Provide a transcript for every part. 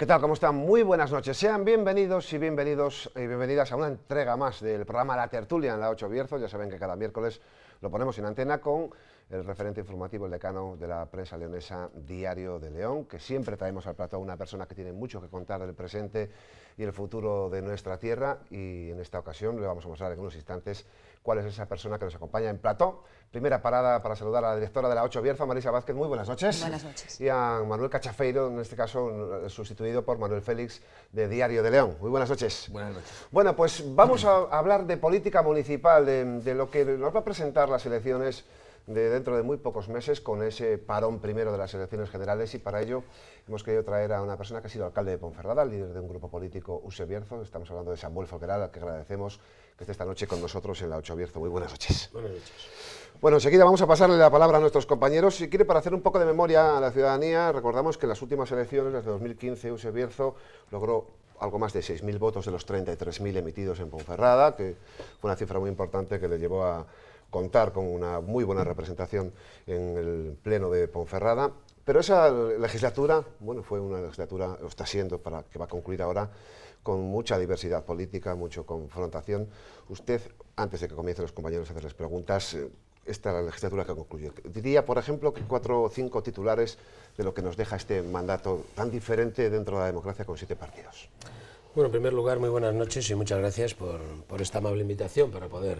¿Qué tal? ¿Cómo están? Muy buenas noches. Sean bienvenidos y bienvenidos y eh, bienvenidas a una entrega más del programa La Tertulia en la 8 Bierzo. Ya saben que cada miércoles lo ponemos en antena con el referente informativo, el decano de la prensa leonesa Diario de León, que siempre traemos al plato a una persona que tiene mucho que contar del presente y el futuro de nuestra tierra y en esta ocasión le vamos a mostrar en unos instantes cuál es esa persona que nos acompaña en plató. Primera parada para saludar a la directora de la Ocho Bierza, Marisa Vázquez. Muy buenas noches. Buenas noches. Y a Manuel Cachafeiro, en este caso sustituido por Manuel Félix de Diario de León. Muy buenas noches. Buenas noches. Bueno, pues vamos a hablar de política municipal, de, de lo que nos va a presentar las elecciones de dentro de muy pocos meses con ese parón primero de las elecciones generales y para ello hemos querido traer a una persona que ha sido alcalde de Ponferrada, líder de un grupo político Use Bierzo. Estamos hablando de Samuel Folqueral, al que agradecemos que esté esta noche con nosotros en la Ocho Bierzo. Muy buenas noches. Bueno, enseguida vamos a pasarle la palabra a nuestros compañeros. Si quiere, para hacer un poco de memoria a la ciudadanía, recordamos que en las últimas elecciones, las de 2015, Use Bierzo logró algo más de 6.000 votos de los 33.000 emitidos en Ponferrada, que fue una cifra muy importante que le llevó a contar con una muy buena representación en el Pleno de Ponferrada. Pero esa legislatura, bueno, fue una legislatura, o está siendo, para, que va a concluir ahora, con mucha diversidad política, mucha confrontación. Usted, antes de que comiencen los compañeros a hacerles preguntas, eh, esta es la legislatura que concluye. Diría, por ejemplo, que cuatro o cinco titulares de lo que nos deja este mandato tan diferente dentro de la democracia con siete partidos. Bueno, en primer lugar, muy buenas noches y muchas gracias por, por esta amable invitación para poder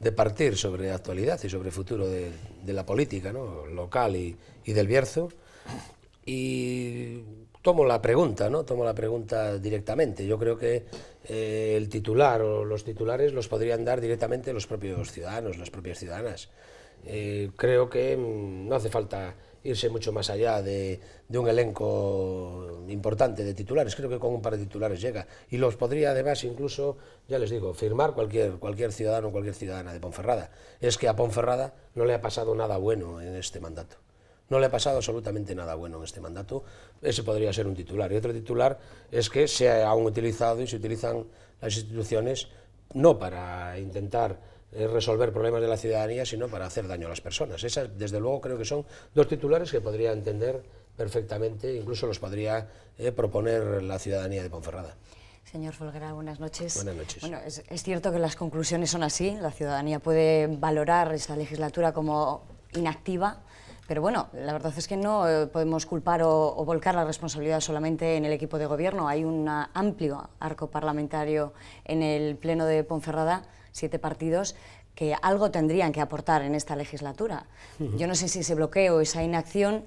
departir sobre actualidad y sobre futuro de, la política ¿no? local y, del Bierzo. Y tomo la pregunta, ¿no? Tomo la pregunta directamente. Yo creo que eh, el titular o los titulares los podrían dar directamente los propios ciudadanos, las propias ciudadanas. Eh, creo que mm, no hace falta irse mucho más allá de, un elenco importante de titulares. Creo que con un par de titulares llega. Y los podría además incluso, ya les digo, firmar cualquier, cualquier ciudadano o cualquier ciudadana de Ponferrada. Es que a Ponferrada no le ha pasado nada bueno en este mandato. No le ha pasado absolutamente nada bueno en este mandato. Ese podría ser un titular. Y otro titular es que se ha aún utilizado y se utilizan las instituciones no para intentar resolver problemas de la ciudadanía, sino para hacer daño a las personas. Esas, desde luego, creo que son dos titulares que podría entender perfectamente, incluso los podría eh, proponer la ciudadanía de Ponferrada. Señor Folguera, buenas noches. Buenas noches. Bueno, es, cierto que las conclusiones son así, la ciudadanía puede valorar esta legislatura como inactiva, pero bueno, la verdad es que no eh, podemos culpar o, o volcar la responsabilidad solamente en el equipo de gobierno, hay un amplio arco parlamentario en el Pleno de Ponferrada siete partidos que algo tendrían que aportar en esta legislatura. Yo no sé si ese bloqueo, esa inacción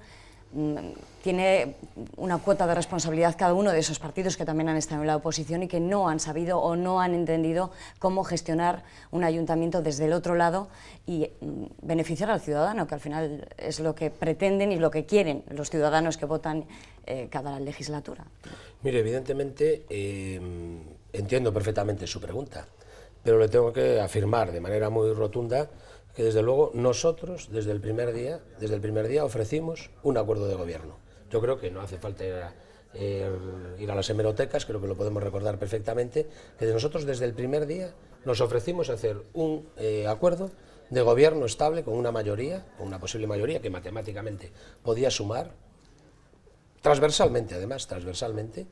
mm, tiene una cuota de responsabilidad cada uno de esos partidos que también han estado en la oposición y que no han sabido o no han entendido cómo gestionar un ayuntamiento desde el otro lado y mm, beneficiar al ciudadano, que al final es lo que pretenden y lo que quieren los ciudadanos que votan eh, cada legislatura. Mire, evidentemente em, entiendo perfectamente su pregunta pero le tengo que afirmar de manera muy rotunda que desde luego nosotros desde el primer día, desde el primer día ofrecimos un acuerdo de gobierno. Yo creo que no hace falta ir a, eh, las hemerotecas, creo que lo podemos recordar perfectamente, que nosotros desde el primer día nos ofrecimos hacer un eh, acuerdo de gobierno estable con una mayoría, con una posible mayoría que matemáticamente podía sumar, transversalmente además, transversalmente,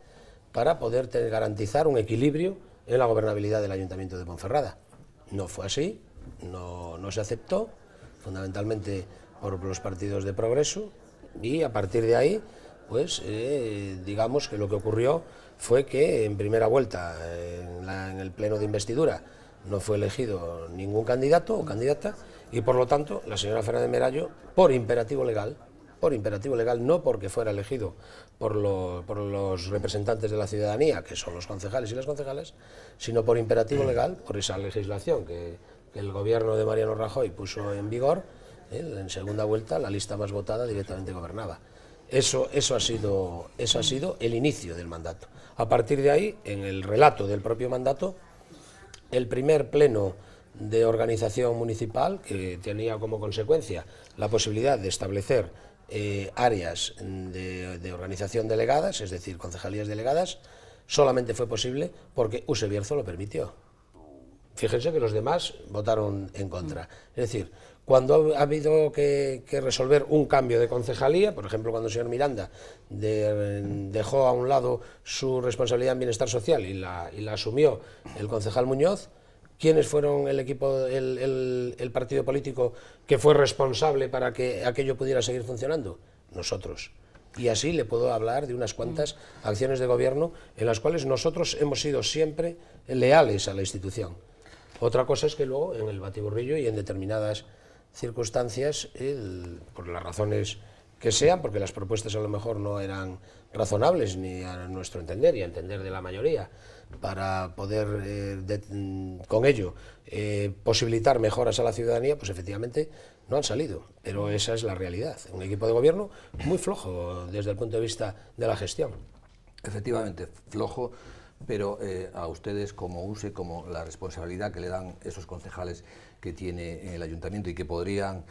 para poder garantizar un equilibrio en la gobernabilidad del Ayuntamiento de Ponferrada. No fue así, no, se aceptó, fundamentalmente por los partidos de progreso, y a partir de ahí, pues eh, digamos que lo que ocurrió fue que en primera vuelta, en, el pleno de investidura, no fue elegido ningún candidato o candidata y por lo tanto la señora Fernández Merallo, por imperativo legal, por imperativo legal, no porque fuera elegido por, los representantes de la ciudadanía, que son los concejales y las concejales, sino por imperativo mm. legal, por esa legislación que, el gobierno de Mariano Rajoy puso en vigor, ¿eh? en segunda vuelta la lista más votada directamente gobernaba. Eso, eso, ha sido, eso ha sido el inicio del mandato. A partir de ahí, en el relato del propio mandato, el primer pleno de organización municipal, que tenía como consecuencia la posibilidad de establecer eh, áreas de, organización delegadas, es decir, concejalías delegadas, solamente fue posible porque Usebierzo lo permitió. Fíjense que los demás votaron en contra. Mm. Es decir, cuando ha habido que, resolver un cambio de concejalía, por ejemplo, cuando el señor Miranda dejó a un lado su responsabilidad en bienestar social y la, y la asumió el concejal Muñoz, quiénes fueron el equipo, el, partido político que fue responsable para que aquello pudiera seguir funcionando? Nosotros. Y así le puedo hablar de unas cuantas acciones de gobierno en las cuales nosotros hemos sido siempre leales a la institución. Otra cosa es que luego en el batiburrillo y en determinadas circunstancias, por las razones que sean, porque las propuestas a lo mejor no eran razonables ni a nuestro entender y a entender de la mayoría, para poder eh, con ello eh, posibilitar mejoras a la ciudadanía, pues efectivamente no han salido. Pero esa es la realidad. Un equipo de gobierno muy flojo desde el punto de vista de la gestión. Efectivamente, flojo, pero eh, a ustedes como USE, como la responsabilidad que le dan esos concejales que tiene el ayuntamiento y que podrían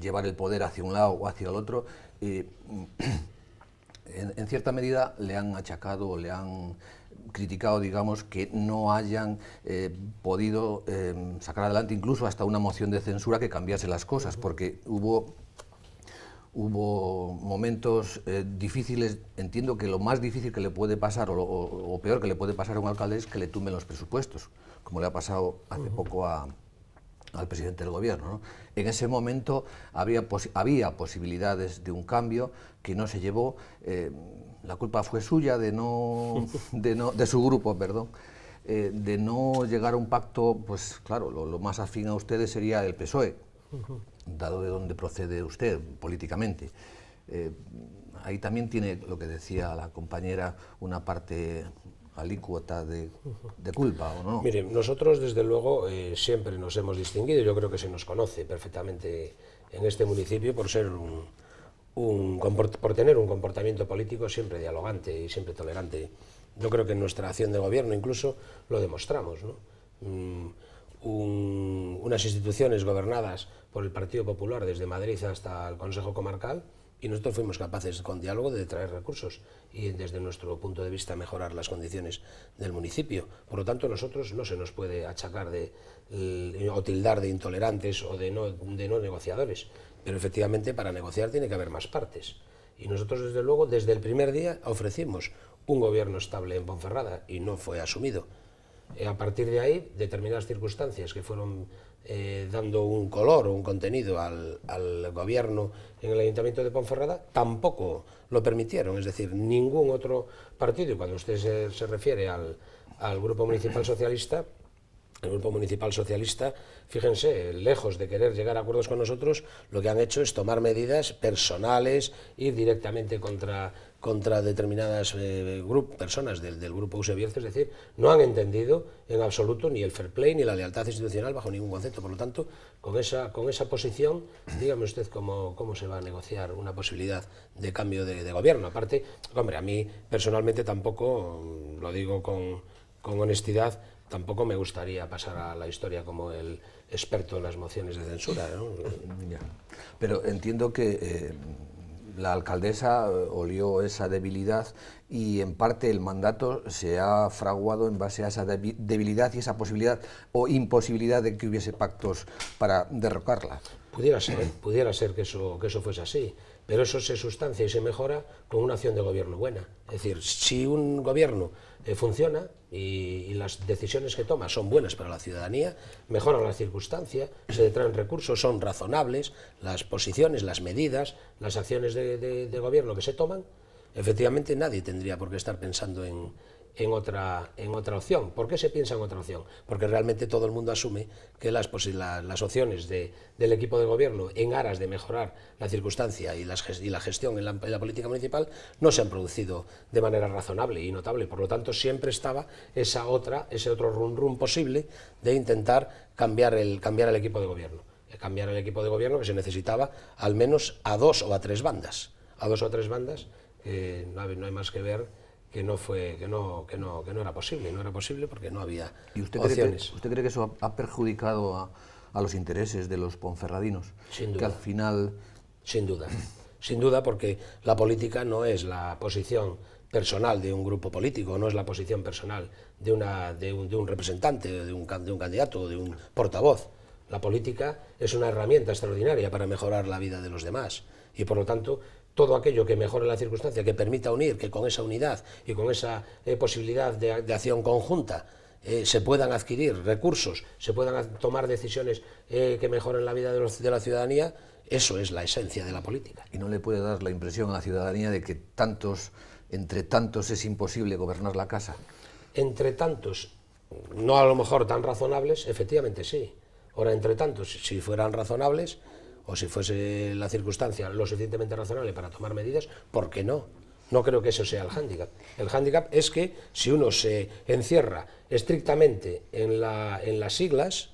llevar el poder hacia un lado o hacia el otro en, cierta medida le han achacado o le han criticado, digamos, que no hayan eh, podido em, sacar adelante incluso hasta una moción de censura que cambiase las cosas, porque hubo, hubo momentos eh, difíciles, entiendo que lo más difícil que le puede pasar o, peor que le puede pasar a un alcalde es que le tumben los presupuestos, como le ha pasado hace poco a, al presidente del gobierno. ¿no? En ese momento había, había, posibilidades de un cambio que no se llevó. Eh, la culpa fue suya de no, de, no, de su grupo, perdón, eh, de no llegar a un pacto. Pues claro, lo, más afín a ustedes sería el PSOE, dado de donde procede usted políticamente. Eh, ahí también tiene lo que decía la compañera una parte alícuota de, culpa o no? Mire, nosotros desde luego eh, siempre nos hemos distinguido, yo creo que se nos conoce perfectamente en este municipio por ser un, por tener un comportamiento político siempre dialogante y siempre tolerante. Yo creo que en nuestra acción de gobierno incluso lo demostramos, mm, unas instituciones gobernadas por el Partido Popular desde Madrid hasta el Consejo Comarcal y nosotros fuimos capaces con diálogo de traer recursos y desde nuestro punto de vista mejorar las condiciones del municipio. Por lo tanto, nosotros no se nos puede achacar de, eh, o tildar de intolerantes o de no, de no negociadores. Pero efectivamente para negociar tiene que haber más partes. Y nosotros, desde luego, desde el primer día ofrecimos un gobierno estable en Ponferrada y no fue asumido. Eh, a partir de ahí, determinadas circunstancias que fueron eh, dando un color o un contenido al, gobierno en el Ayuntamiento de Ponferrada, tampoco lo permitieron. Es decir, ningún otro partido, cuando usted se, refiere al, al Grupo Municipal Socialista, el Grupo Municipal Socialista, fíjense, lejos de querer llegar a acuerdos con nosotros, lo que han hecho es tomar medidas personales, ir directamente contra contra determinadas eh, personas del, grupo Eusebierce, es decir, no han entendido en absoluto ni el fair play ni la lealtad institucional bajo ningún concepto. Por lo tanto, con esa, con esa posición, dígame usted cómo, cómo se va a negociar una posibilidad de cambio de, gobierno. Aparte, hombre, a mí personalmente tampoco, lo digo con, honestidad, tampoco me gustaría pasar a la historia como el experto en las mociones de censura. Pero entiendo que... Eh, la alcaldesa eh, olió esa debilidad y en parte el mandato se ha fraguado en base a esa debilidad y esa posibilidad o imposibilidad de que hubiese pactos para derrocarla. Pudiera ser, pudiera ser que eso, que eso fuese así pero eso se sustancia y se mejora con una acción de gobierno buena. Es decir, si un gobierno eh, funciona y, las decisiones que toma son buenas para la ciudadanía, mejoran las circunstancias, se detraen recursos, son razonables las posiciones, las medidas, las acciones de gobierno que se toman, efectivamente nadie tendría por qué estar pensando en, en otra, en otra opción. ¿Por qué se piensa en otra opción? Porque realmente todo el mundo asume que las, pues, las opciones de, del equipo de gobierno en aras de mejorar la circunstancia y, la gestión en la, política municipal no se han producido de manera razonable y notable. Por lo tanto, siempre estaba esa otra, ese otro run run posible de intentar cambiar el, cambiar el equipo de gobierno. Cambiar el equipo de gobierno que se necesitaba al menos a dos o a tres bandas. A dos o tres bandas, que no hay más que ver que no fue que no que no que no era posible no era posible porque no había usted opciones. cree que, usted cree que eso ha, perjudicado a, los intereses de los ponferradinos sin duda, al final sin duda sin duda porque la política no es la posición personal de un grupo político no es la posición personal de una de un, de un representante de un, de un candidato de un portavoz la política es una herramienta extraordinaria para mejorar la vida de los demás y por lo tanto todo aquello que mejore la circunstancia, que permita unir, que con esa unidad y con esa eh, posibilidad de, acción conjunta eh, se puedan adquirir recursos, se puedan tomar decisiones eh, que mejoren la vida de, de la ciudadanía, eso es la esencia de la política. Y no le puede dar la impresión a la ciudadanía de que tantos, entre tantos es imposible gobernar la casa. Entre tantos, no a lo mejor tan razonables, efectivamente sí. Ahora, entre tantos, si fueran razonables, o si fuese la circunstancia lo suficientemente razonable para tomar medidas, ¿por qué no? No creo que eso sea el hándicap. El hándicap es que si uno se encierra estrictamente en, las siglas,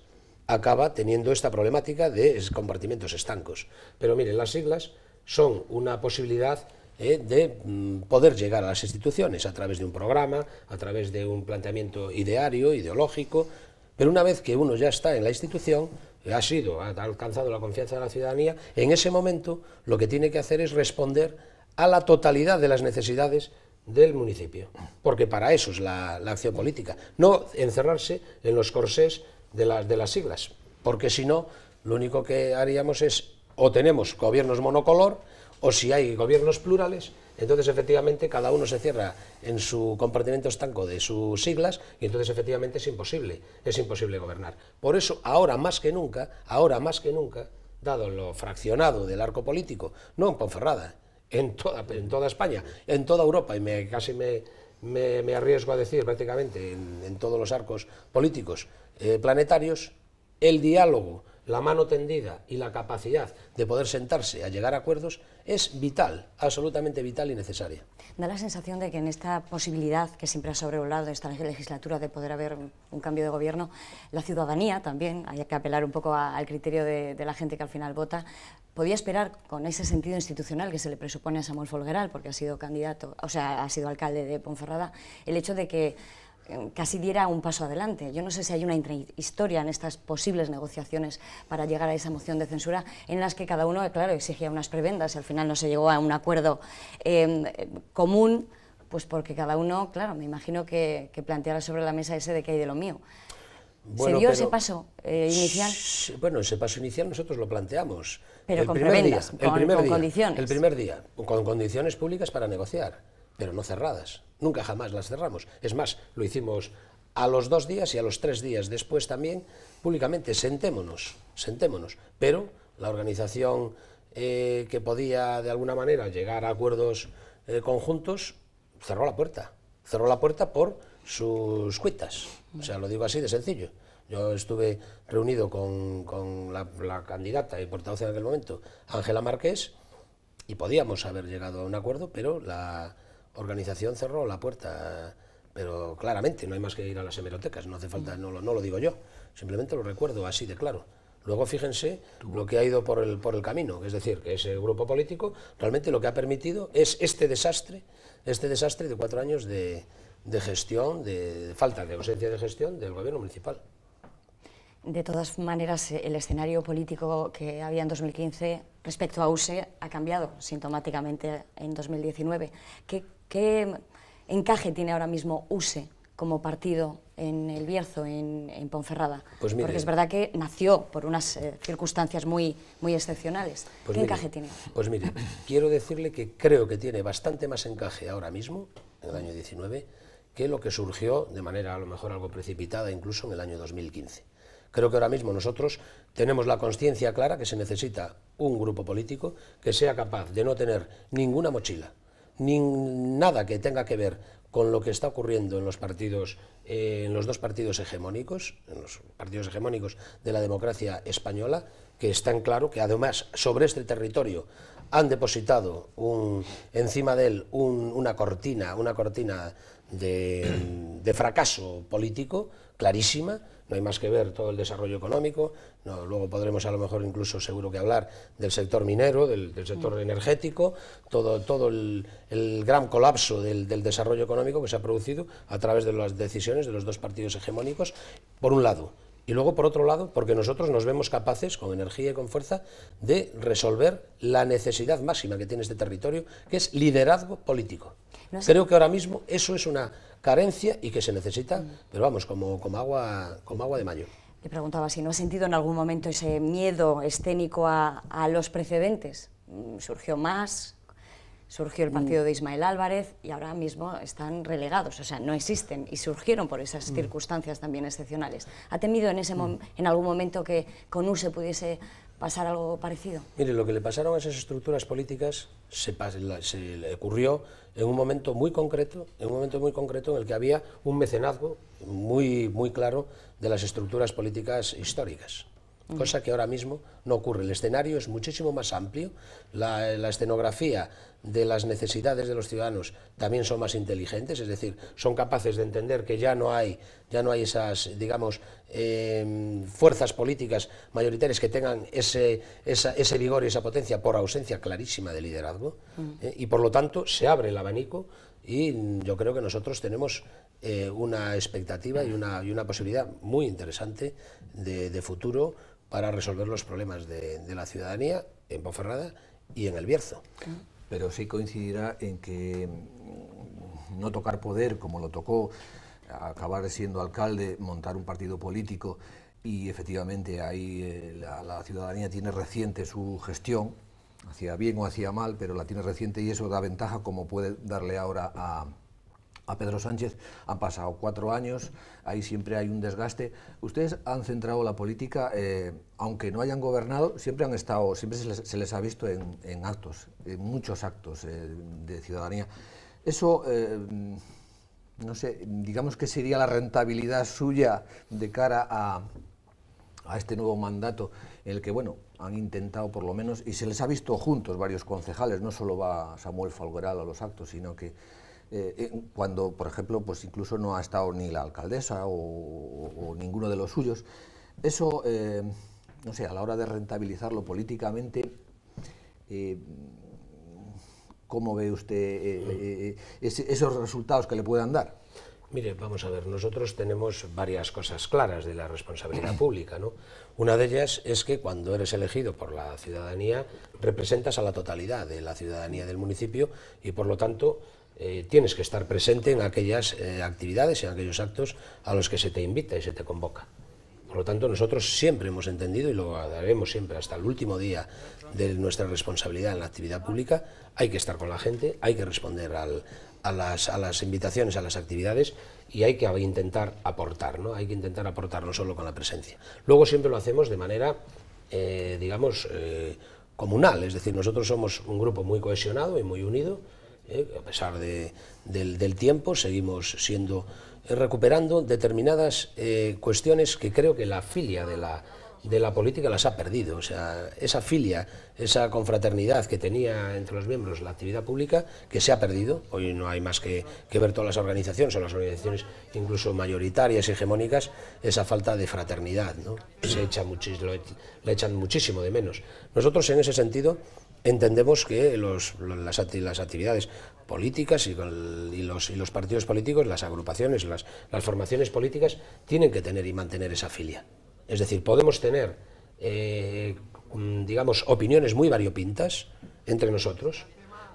acaba teniendo esta problemática de compartimentos estancos. Pero miren, las siglas son una posibilidad eh, de mm, poder llegar a las instituciones a través de un programa, a través de un planteamiento ideario, ideológico, pero una vez que uno ya está en la institución, ha sido, ha alcanzado la confianza de la ciudadanía, en ese momento lo que tiene que hacer es responder a la totalidad de las necesidades del municipio, porque para eso es la, acción política, no encerrarse en los corsés de, de las siglas, porque si no, lo único que haríamos es, o tenemos gobiernos monocolor, o si hay gobiernos plurales, entonces efectivamente cada uno se cierra en su compartimento estanco de sus siglas y entonces efectivamente es imposible, es imposible gobernar. Por eso ahora más que nunca, ahora más que nunca, dado lo fraccionado del arco político, no en Ponferrada, en toda, en toda España, en toda Europa y me, casi me, arriesgo a decir prácticamente en, todos los arcos políticos eh, planetarios, el diálogo la mano tendida y la capacidad de poder sentarse a llegar a acuerdos es vital, absolutamente vital y necesaria. Da la sensación de que en esta posibilidad que siempre ha sobrevolado esta legislatura de poder haber un cambio de gobierno, la ciudadanía también, hay que apelar un poco al criterio de, la gente que al final vota, podía esperar con ese sentido institucional que se le presupone a Samuel Folgueral, porque ha sido candidato, o sea, ha sido alcalde de Ponferrada, el hecho de que casi diera un paso adelante. Yo no sé si hay una historia en estas posibles negociaciones para llegar a esa moción de censura en las que cada uno, claro, exigía unas prebendas y al final no se llegó a un acuerdo em, común, pues porque cada uno, claro, me imagino que, planteara sobre la mesa ese de que hay de lo mío. ¿Se dio ese paso eh, inicial? Bueno, ese paso inicial nosotros lo planteamos. Pero el con prebendas, día, con, condiciones. El primer día, con condiciones públicas para negociar pero no cerradas. Nunca jamás las cerramos. Es más, lo hicimos a los dos días y a los tres días después también, públicamente, sentémonos, sentémonos. Pero la organización eh, que podía de alguna manera llegar a acuerdos eh, conjuntos cerró la puerta. Cerró la puerta por sus cuitas. O sea, lo digo así de sencillo. Yo estuve reunido con, la, candidata y portavoz en aquel momento, Ángela Márquez, y podíamos haber llegado a un acuerdo, pero la, organización cerró la puerta, pero claramente no hay más que ir a las hemerotecas, no hace falta, no lo, no lo digo yo, simplemente lo recuerdo así de claro. Luego fíjense lo que ha ido por el, por el camino, es decir, que ese grupo político realmente lo que ha permitido es este desastre, este desastre de cuatro años de, gestión, de, falta de ausencia de gestión del gobierno municipal. De todas maneras, el escenario político que había en 2015 respecto a USE ha cambiado sintomáticamente en 2019. ¿Qué ¿Qué encaje tiene ahora mismo USE como partido en El Bierzo, en, Ponferrada? Pues Porque es verdad que nació por unas eh, circunstancias muy, muy excepcionales. Pues ¿Qué encaje tiene? Pues mire, quiero decirle que creo que tiene bastante más encaje ahora mismo, en el año 19, que lo que surgió de manera a lo mejor algo precipitada incluso en el año 2015. Creo que ahora mismo nosotros tenemos la conciencia clara que se necesita un grupo político que sea capaz de no tener ninguna mochila, ni nada que tenga que ver con lo que está ocurriendo en los partidos, eh, en los dos partidos hegemónicos, en los partidos hegemónicos de la democracia española, que están claro que además sobre este territorio han depositado un, encima de él una cortina, una cortina de, fracaso político clarísima, no hay más que ver todo el desarrollo económico, luego podremos a lo mejor incluso seguro que hablar del sector minero, del, sector mm. energético, todo, todo el, gran colapso del, desarrollo económico que se ha producido a través de las decisiones de los dos partidos hegemónicos, por un lado. Y luego, por otro lado, porque nosotros nos vemos capaces, con energía y con fuerza, de resolver la necesidad máxima que tiene este territorio, que es liderazgo político. Creo que ahora mismo eso es una carencia y que se necesita, mm. pero vamos, como, como, agua, como agua de mayo. Le preguntaba si no has sentido en algún momento ese miedo escénico a, a los precedentes. Mm, ¿Surgió más? surgió el mm. partido de Ismael Álvarez y ahora mismo están relegados, o sea, no existen y surgieron por esas mm. circunstancias también excepcionales. ¿Ha temido mm. en, algún momento que con U se pudiese pasar algo parecido? Mire, lo que le pasaron a esas estructuras políticas se, le ocurrió en un momento muy concreto, en un momento muy concreto en el que había un mecenazgo muy, muy claro de las estructuras políticas históricas cosa que ahora mismo no ocurre. El escenario es muchísimo más amplio, la, escenografía de las necesidades de los ciudadanos también son más inteligentes, es decir, son capaces de entender que ya no hay, ya no hay esas, digamos, em, fuerzas políticas mayoritarias que tengan ese, ese, vigor y esa potencia por ausencia clarísima de liderazgo, eh, y por lo tanto se abre el abanico y yo creo que nosotros tenemos eh, una expectativa y una, y una posibilidad muy interesante de futuro para resolver los problemas de, la ciudadanía en Ponferrada y en El Bierzo. Pero sí coincidirá en que mm, no tocar poder como lo tocó, acabar siendo alcalde, montar un partido político y efectivamente ahí eh, la, la ciudadanía tiene reciente su gestión, hacía bien o hacía mal, pero la tiene reciente y eso da ventaja como puede darle ahora a, a Pedro Sánchez han pasado cuatro años, ahí siempre hay un desgaste. Ustedes han centrado la política, eh, aunque no hayan gobernado, siempre han estado, siempre se les, ha visto en, actos, en muchos actos eh, de ciudadanía. Eso, eh, no sé, digamos que sería la rentabilidad suya de cara a, a este nuevo mandato, en el que, bueno, han intentado por lo menos, y se les ha visto juntos varios concejales, no solo va Samuel Falgueral a los actos, sino que eh, eh, cuando, por ejemplo, pues incluso no ha estado ni la alcaldesa o, ninguno de los suyos. Eso, eh, no sé, a la hora de rentabilizarlo políticamente, ¿cómo ve usted esos resultados que le puedan dar? Mire, vamos a ver, nosotros tenemos varias cosas claras de la responsabilidad pública, ¿no? Una de ellas es que cuando eres elegido por la ciudadanía representas a la totalidad de la ciudadanía del municipio y por lo tanto eh, tienes que estar presente en aquellas actividades eh, actividades, en aquellos actos a los que se te invita y se te convoca. Por lo tanto, nosotros siempre hemos entendido y lo haremos siempre hasta el último día de nuestra responsabilidad en la actividad pública, hay que estar con la gente, hay que responder a, las, invitaciones, a las actividades y hay que intentar aportar, ¿no? Hay que intentar aportar no solo con la presencia. Luego siempre lo hacemos de manera, eh, digamos, comunal, es decir, nosotros somos un grupo muy cohesionado y muy unido ¿eh? a pesar de, del, tiempo, seguimos siendo eh, recuperando determinadas eh, cuestiones que creo que la filia de la, de la política las ha perdido. O sea, esa filia, esa confraternidad que tenía entre los miembros la actividad pública, que se ha perdido. Hoy no hay más que, ver todas las organizaciones, o las organizaciones incluso mayoritarias, hegemónicas, esa falta de fraternidad. ¿no? Se echa la echan muchísimo de menos. Nosotros en ese sentido entendemos que las, actividades políticas y, los, partidos políticos, las agrupaciones, las, formaciones políticas, tienen que tener y mantener esa filia. Es decir, podemos tener, eh, mm, digamos, opiniones muy variopintas entre nosotros,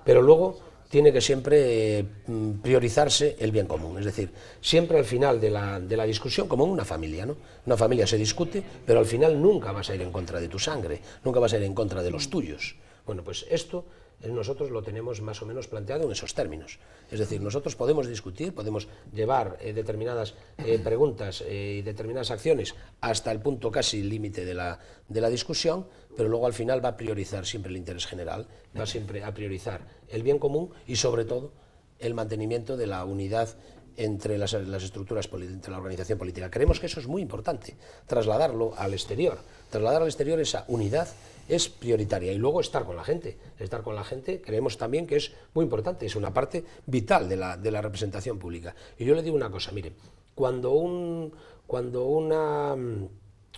pero luego tiene que siempre eh, mm, priorizarse el bien común. Es decir, siempre al final de la, discusión, como una familia, ¿no? Una familia se discute, pero al final nunca vas a ir en contra de tu sangre, nunca vas a ir en contra de los tuyos. Bueno, pues esto eh, nosotros lo tenemos más o menos planteado en esos términos. Es decir, nosotros podemos discutir, podemos llevar eh, determinadas eh, preguntas y determinadas acciones hasta el punto casi límite de la, discusión, pero luego al final va a priorizar siempre el interés general, va siempre a priorizar el bien común y sobre todo el mantenimiento de la unidad entre las, las estructuras, entre la organización política. Creemos que eso es muy importante, trasladarlo al exterior, trasladar al exterior esa unidad es prioritaria. Y luego estar con la gente. Estar con la gente creemos también que es muy importante, es una parte vital de la, representación pública. Y yo le digo una cosa, mire, cuando un, cuando una, mm,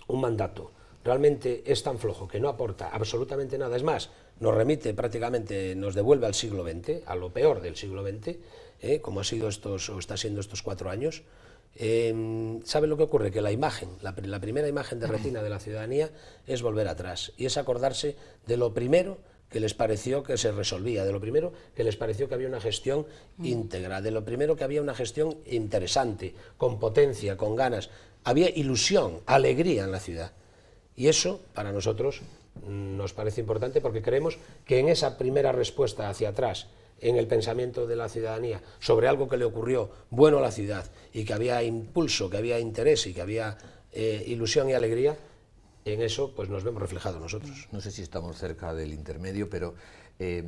un mandato realmente es tan flojo que no aporta absolutamente nada, es más, nos remite prácticamente, nos devuelve al siglo XX, a lo peor del siglo XX, ¿eh? como ha sido estos, o está siendo estos cuatro años, ¿saben em, ¿Sabe lo que ocurre? Que la imagen, la, primera imagen de retina de la ciudadanía es volver atrás y es acordarse de lo primero que les pareció que se resolvía, de lo primero que les pareció que había una gestión mm. íntegra, de lo primero que había una gestión interesante, con potencia, con ganas. Había ilusión, alegría en la ciudad. Y eso, para nosotros, mm, nos parece importante porque creemos que en esa primera respuesta hacia atrás, en el pensamiento de la ciudadanía sobre algo que le ocurrió bueno a la ciudad y que había impulso, que había interés y que había eh, ilusión y alegría, en eso pues nos vemos reflejados nosotros. No sé si estamos cerca del intermedio, pero eh,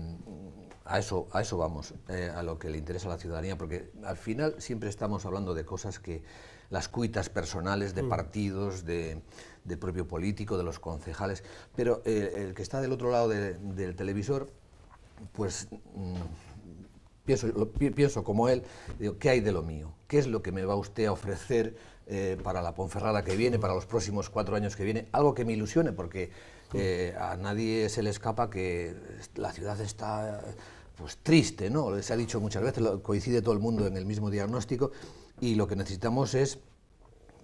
a, eso, a eso vamos, eh, a lo que le interesa a la ciudadanía, porque al final siempre estamos hablando de cosas que las cuitas personales de mm. partidos, de, propio político, de los concejales, pero el que está del otro lado del televisor pues mm, pienso, como él, digo, ¿qué hay de lo mío? ¿Qué es lo que me va usted a ofrecer eh, para la Ponferrada que viene, para los próximos cuatro años que viene? Algo que me ilusione, porque eh, a nadie se le escapa que la ciudad está pues triste, ¿no? Se ha dicho muchas veces, coincide todo el mundo en el mismo diagnóstico y lo que necesitamos es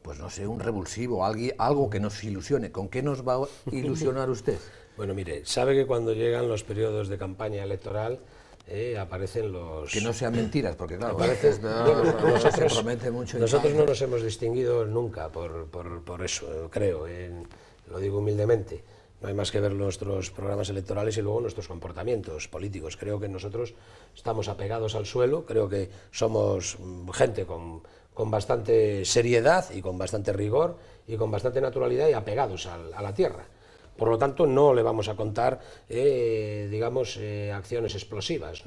pues no sé, un revulsivo, algo que nos ilusione. ¿Con qué nos va a ilusionar usted? Bueno, mire, sabe que cuando llegan los periodos de campaña electoral eh, aparecen los... Que no sean mentiras, porque claro, aparecen, no, nosotros, mucho. Nosotros no nos hemos distinguido nunca por, por, eso, creo, eh, lo digo humildemente. No hay más que ver nuestros programas electorales y luego nuestros comportamientos políticos. Creo que nosotros estamos apegados al suelo, creo que somos mm, gente con, con bastante seriedad y con bastante rigor y con bastante naturalidad y apegados a la tierra. Por lo tanto, no le vamos a contar, eh, digamos, eh, acciones explosivas,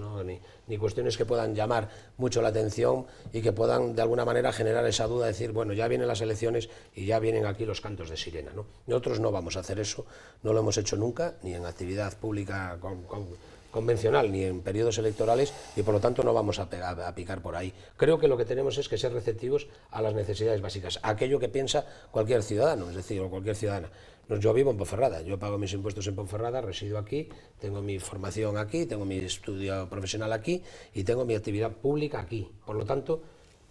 ni, cuestiones que puedan llamar mucho la atención y que puedan, de alguna manera, generar esa duda, de decir, bueno, ya vienen las elecciones y ya vienen aquí los cantos de sirena. Nosotros no vamos a hacer eso, no lo hemos hecho nunca, ni en actividad pública con convencional ni en periodos electorales y por lo tanto no vamos a, pegar, a, picar por ahí. Creo que lo que tenemos es que ser receptivos a las necesidades básicas, aquello que piensa cualquier ciudadano, es decir, o cualquier ciudadana. Pues yo vivo en Ponferrada, yo pago mis impuestos en Ponferrada, resido aquí, tengo mi formación aquí, tengo mi estudio profesional aquí y tengo mi actividad pública aquí. Por lo tanto,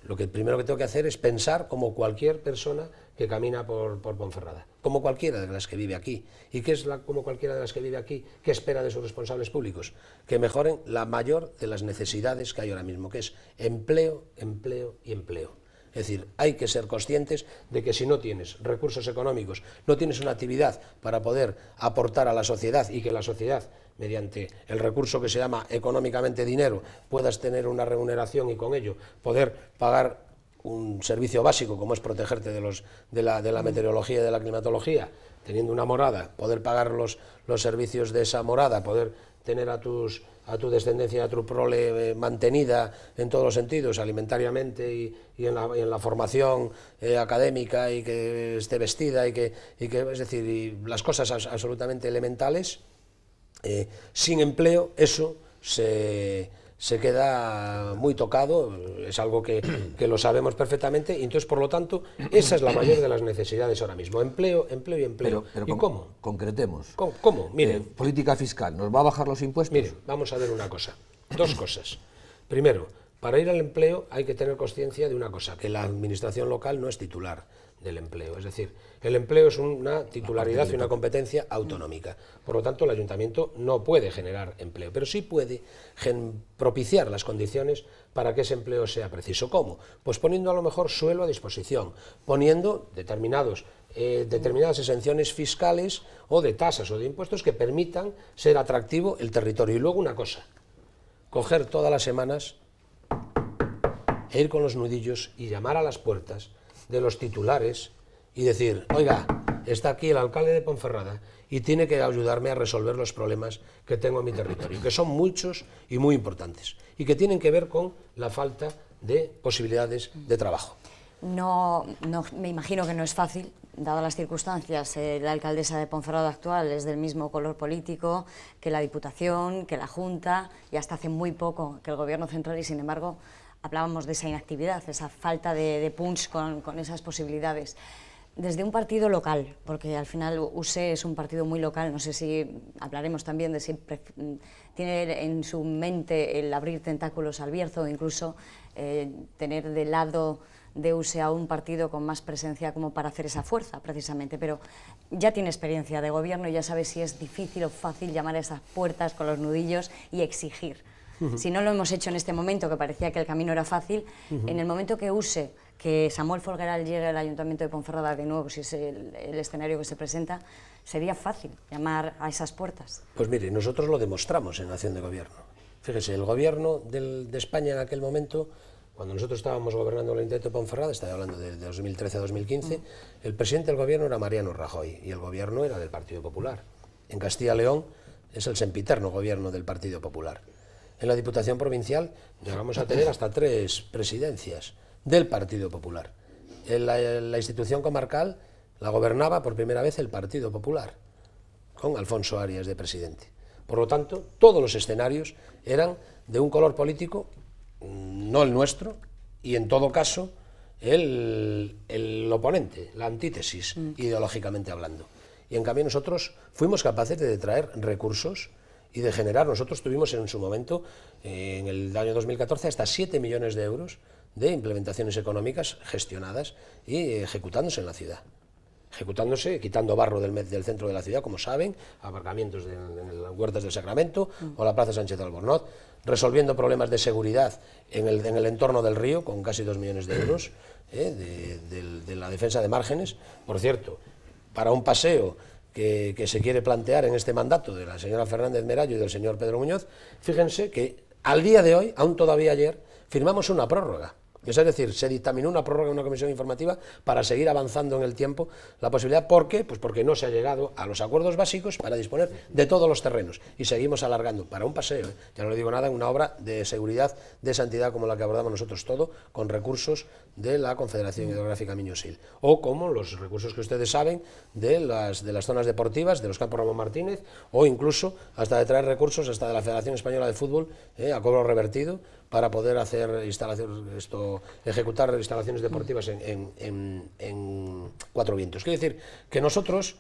lo que primero que tengo que hacer es pensar como cualquier persona que camina por, por Ponferrada, como cualquiera de las que vive aquí. ¿Y que es la, como cualquiera de las que vive aquí? que espera de sus responsables públicos? Que mejoren la mayor de las necesidades que hay ahora mismo, que es empleo, empleo y empleo. Es decir, hay que ser conscientes de que si no tienes recursos económicos, no tienes una actividad para poder aportar a la sociedad y que la sociedad, mediante el recurso que se llama económicamente dinero, puedas tener una remuneración y con ello poder pagar un servicio básico como es protegerte de, los, de, la, de la mm. meteorología y de la climatología, teniendo una morada, poder pagar los, servicios de esa morada, poder tener a, tus, a tu descendencia, a tu prole eh, mantenida en todos los sentidos, alimentariamente y, en, la, formación eh, académica y que esté vestida y que, y que es decir, las cosas absolutamente elementales, eh, sin empleo, eso se se queda muy tocado, es algo que, lo sabemos perfectamente, y entonces, por lo tanto, esa es la mayor de las necesidades ahora mismo, empleo, empleo y empleo. ¿Y cómo? Concretemos. ¿Cómo? Eh, Mire, política fiscal, ¿nos va a bajar los impuestos? Mire, vamos a ver una cosa, dos cosas. Primero, para ir al empleo hay que tener conciencia de una cosa, que la administración local no es titular del empleo. Es decir, el empleo es una titularidad y una competencia autonómica. Por lo tanto, el ayuntamiento no puede generar empleo, pero sí puede propiciar las condiciones para que ese empleo sea preciso. ¿Cómo? Pues poniendo a lo mejor suelo a disposición, poniendo determinados, eh, determinadas exenciones fiscales o de tasas o de impuestos que permitan ser atractivo el territorio. Y luego una cosa, coger todas las semanas ir con los nudillos y llamar a las puertas de los titulares y decir, oiga, está aquí el alcalde de Ponferrada y tiene que ayudarme a resolver los problemas que tengo en mi territorio, que son muchos y muy importantes, y que tienen que ver con la falta de posibilidades de trabajo. No, me imagino que no es fácil, dadas las circunstancias. Eh, la alcaldesa de Ponferrada actual es del mismo color político que la Diputación, que la Junta, y hasta hace muy poco que el Gobierno central, y sin embargo hablábamos de esa inactividad, esa falta de, punch con, esas posibilidades. Desde un partido local, porque al final USE es un partido muy local, no sé si hablaremos también de si tiene en su mente el abrir tentáculos al Bierzo o incluso eh, tener de lado de USE a un partido con más presencia como para hacer esa fuerza, precisamente. Pero ya tiene experiencia de gobierno y ya sabe si es difícil o fácil llamar a esas puertas con los nudillos y exigir. Si no lo hemos hecho en este momento, que parecía que el camino era fácil, en el momento que use, que Samuel Folgueral llegue al Ayuntamiento de Ponferrada de nuevo, si es el, escenario que se presenta, sería fácil llamar a esas puertas. Pues mire, nosotros lo demostramos en la acción de gobierno. Fíjese, el gobierno de España en aquel momento cuando nosotros estábamos gobernando el Ayuntamiento de Ponferrada, estaba hablando de, 2013 a 2015, el presidente del gobierno era Mariano Rajoy y el gobierno era del Partido Popular. En Castilla León es el sempiterno gobierno del Partido Popular en la Diputación Provincial llegamos a tener hasta tres presidencias del Partido Popular. En la, institución comarcal la gobernaba por primera vez el Partido Popular, con Alfonso Arias de presidente. Por lo tanto, todos los escenarios eran de un color político, mm, no el nuestro, y en todo caso el, oponente, la antítesis, mm. ideológicamente hablando. Y en cambio nosotros fuimos capaces de traer recursos y de generar. Nosotros tuvimos en su momento, eh, en el año 2014, hasta 7 millones de euros de implementaciones económicas gestionadas y ejecutándose en la ciudad. Ejecutándose, quitando barro del, del centro de la ciudad, como saben, aparcamientos en las huertas del Sacramento mm. o la Plaza Sánchez de Albornoz, resolviendo problemas de seguridad en el, en el entorno del río con casi 2 millones de euros eh, de la defensa de márgenes. Por cierto, para un paseo que, se quiere plantear en este mandato de la señora Fernández Merallo y del señor Pedro Muñoz, fíjense que al día de hoy, aún todavía ayer, firmamos una prórroga. Es decir, se dictaminó una prórroga en una comisión informativa para seguir avanzando en el tiempo la posibilidad. ¿Por qué? Pues porque no se ha llegado a los acuerdos básicos para disponer de todos los terrenos. Y seguimos alargando para un paseo, ¿eh? ya no le digo nada, en una obra de seguridad de santidad como la que abordamos nosotros todo, con recursos de la Confederación Hidrográfica Miñosil, o como los recursos que ustedes saben de las, de las zonas deportivas, de los Campos Ramón Martínez, o incluso hasta de traer recursos hasta de la Federación Española de Fútbol eh, a cobro revertido para poder hacer instalación, esto, ejecutar instalaciones deportivas en, en, cuatro vientos. Quiere decir que nosotros...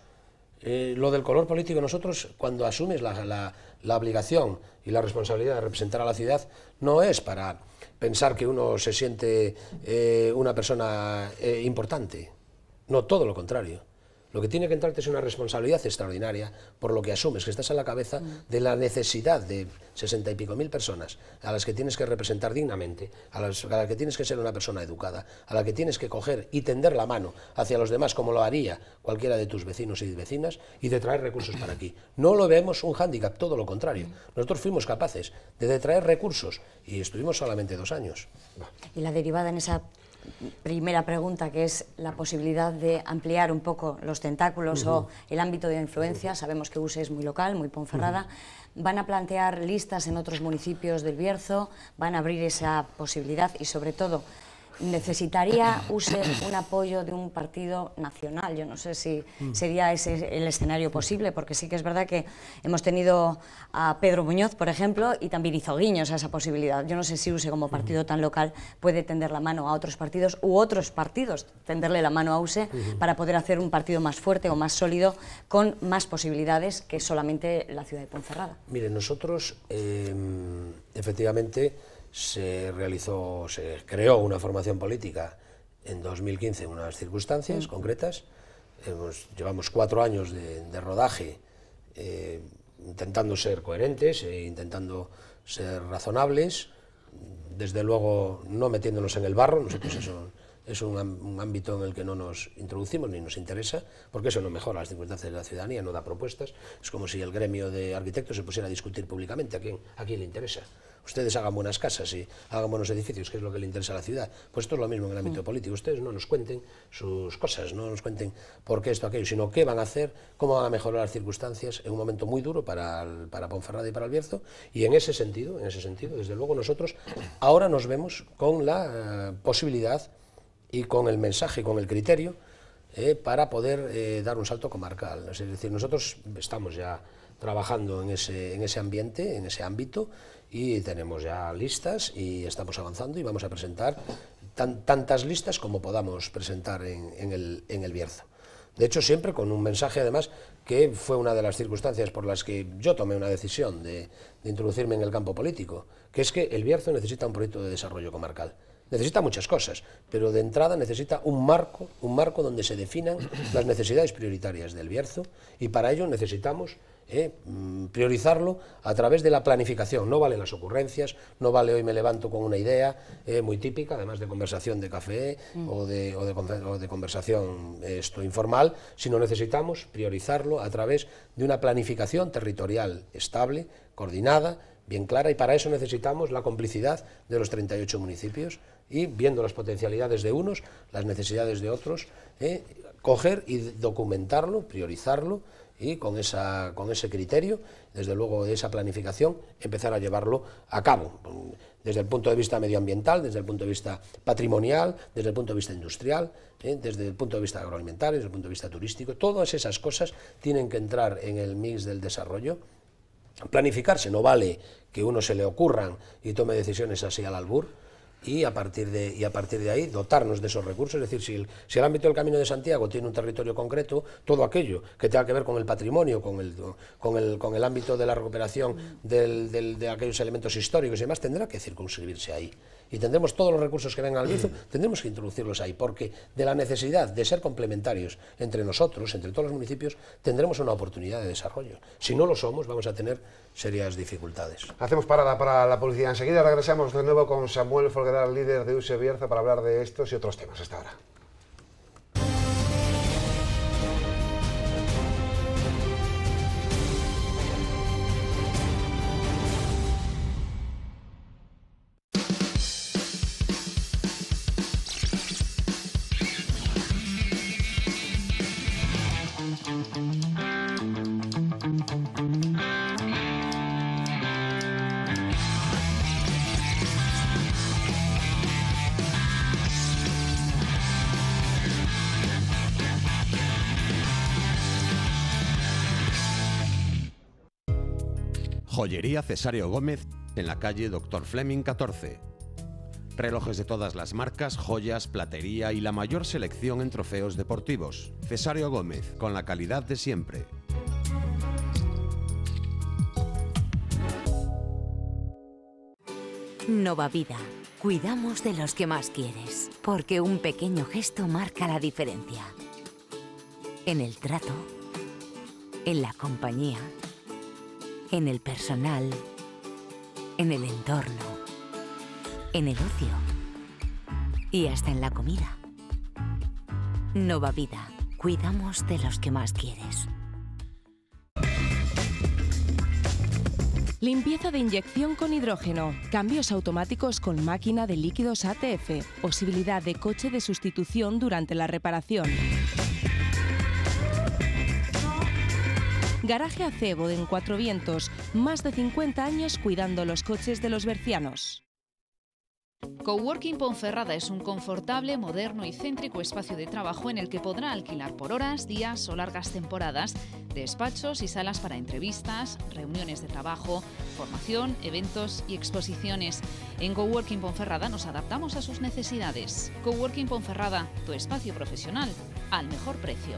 Eh, lo del color político, nosotros cuando asumes la, la obligación y la responsabilidad de representar a la ciudad no es para pensar que uno se siente eh, una persona eh, importante, no todo lo contrario. Lo que tiene que entrarte es una responsabilidad extraordinaria por lo que asumes, que estás a la cabeza mm. de la necesidad de sesenta y pico mil personas a las que tienes que representar dignamente, a las, que tienes que ser una persona educada, a la que tienes que coger y tender la mano hacia los demás como lo haría cualquiera de tus vecinos y vecinas y de traer recursos para aquí. No lo vemos un hándicap, todo lo contrario. Mm. Nosotros fuimos capaces de traer recursos y estuvimos solamente dos años. Y la derivada en esa primera pregunta, que es la posibilidad de ampliar un poco los tentáculos o el ámbito de influencia. Sabemos que USE es muy local, muy Ponferrada. ¿Van a plantear listas en otros municipios del Bierzo? ¿Van a abrir esa posibilidad? Y sobre todo, necesitaría use un apoyo de un partido nacional. Yo no sé si mm. sería ese el escenario posible, porque sí que es verdad que hemos tenido a Pedro Muñoz, por ejemplo, y también hizo guiños a esa posibilidad. Yo no sé si use como partido tan local puede tender la mano a otros partidos u otros partidos tenderle la mano a USE para poder hacer un partido más fuerte o más sólido con más posibilidades que solamente la ciudad de Ponferrada. Mire, nosotros eh, efectivamente se realizó, se creó una formación política en 2015 en unas circunstancias mm. concretas. llevamos cuatro años de, rodaje eh, intentando ser coherentes e intentando ser razonables, desde luego no metiéndonos en el barro, nosotros eso es un, ámbito en el que no nos introducimos ni nos interesa, porque eso no mejora las circunstancias de la ciudadanía, no da propuestas. Es como si el gremio de arquitectos se pusiera a discutir públicamente a quién, a quién le interesa. Ustedes hagan buenas casas y hagan buenos edificios, que es lo que le interesa a la ciudad. Pues esto es lo mismo en el ámbito mm. político. Ustedes no nos cuenten sus cosas, no nos cuenten por qué esto, aquello, sino qué van a hacer, cómo van a mejorar las circunstancias en un momento muy duro para, Ponferrada y para el Y en ese sentido, en ese sentido, desde luego nosotros ahora nos vemos con la eh, posibilidad y con el mensaje, con el criterio, eh, para poder eh, dar un salto comarcal. Es decir, nosotros estamos ya trabajando en ese, en ese ambiente, en ese ámbito, y tenemos ya listas y estamos avanzando y vamos a presentar tantas listas como podamos presentar en, el, Bierzo. De hecho, siempre con un mensaje, además, que fue una de las circunstancias por las que yo tomé una decisión de, introducirme en el campo político, que es que el Bierzo necesita un proyecto de desarrollo comarcal. Necesita muchas cosas, pero de entrada necesita un marco, un marco donde se definan las necesidades prioritarias del Bierzo y para ello necesitamos eh, mm, priorizarlo a través de la planificación. No valen las ocurrencias, no vale hoy me levanto con una idea eh, muy típica, además de conversación de café mm. o, de, conversación esto, informal, sino necesitamos priorizarlo a través de una planificación territorial estable, coordinada, bien clara, y para eso necesitamos la complicidad de los 38 municipios y viendo las potencialidades de unos, las necesidades de otros, ¿eh? coger y documentarlo, priorizarlo y con, esa, con ese criterio, desde luego de esa planificación, empezar a llevarlo a cabo, desde el punto de vista medioambiental, desde el punto de vista patrimonial, desde el punto de vista industrial, ¿eh? desde el punto de vista agroalimentario, desde el punto de vista turístico, todas esas cosas tienen que entrar en el mix del desarrollo. Planificarse no vale que uno se le ocurran y tome decisiones así al albur, y a partir de, y a partir de ahí dotarnos de esos recursos. Es decir, si el, ámbito del Camino de Santiago tiene un territorio concreto, todo aquello que tenga que ver con el patrimonio, con el, con el, con el ámbito de la recuperación del, de aquellos elementos históricos y demás, tendrá que circunscribirse ahí y tendremos todos los recursos que vengan al mismo, mm. tendremos que introducirlos ahí, porque de la necesidad de ser complementarios entre nosotros, entre todos los municipios, tendremos una oportunidad de desarrollo. Si no lo somos, vamos a tener serias dificultades. Hacemos parada para la publicidad. Enseguida regresamos de nuevo con Samuel Folgueral, líder de UCE Bierzo, para hablar de estos y otros temas. Hasta ahora. Cesario Gómez en la calle Dr. Fleming 14. Relojes de todas las marcas, joyas, platería y la mayor selección en trofeos deportivos. Cesario Gómez, con la calidad de siempre. Nova Vida. Cuidamos de los que más quieres, porque un pequeño gesto marca la diferencia. En el trato, en la compañía en el personal, en el entorno, en el ocio y hasta en la comida. Nova Vida, cuidamos de los que más quieres. Limpieza de inyección con hidrógeno, cambios automáticos con máquina de líquidos ATF, posibilidad de coche de sustitución durante la reparación. Garaje Acebo en Cuatro Vientos, más de 50 años cuidando los coches de los bercianos. Coworking Ponferrada es un confortable, moderno y céntrico espacio de trabajo en el que podrá alquilar por horas, días o largas temporadas despachos y salas para entrevistas, reuniones de trabajo, formación, eventos y exposiciones. En Coworking Ponferrada nos adaptamos a sus necesidades. Coworking Ponferrada, tu espacio profesional al mejor precio.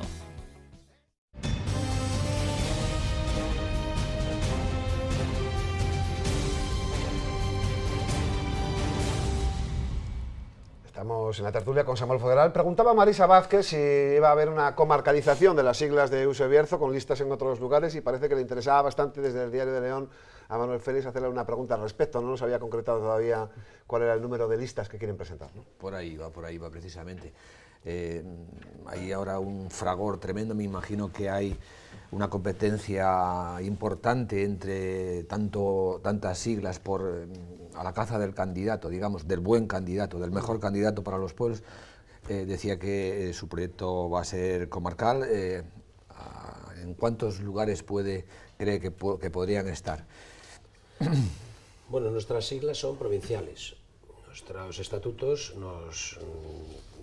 Estamos en la tertulia con Samuel Federal. Preguntaba Marisa Vázquez si iba a haber una comarcalización de las siglas de uso Bierzo con listas en otros lugares y parece que le interesaba bastante desde el Diario de León a Manuel Félix hacerle una pregunta al respecto. No nos había concretado todavía cuál era el número de listas que quieren presentar. Por ahí va, por ahí va precisamente. Eh, hay ahora un fragor tremendo, me imagino que hay una competencia importante entre tanto, tantas siglas por a la caza del candidato, digamos, del buen candidato, del mejor candidato para los pueblos, eh, decía que eh, su proyecto va a ser comarcal. Eh, ¿En cuántos lugares puede, cree que, podrían estar? Bueno, nuestras siglas son provinciales. Nuestros estatutos nos,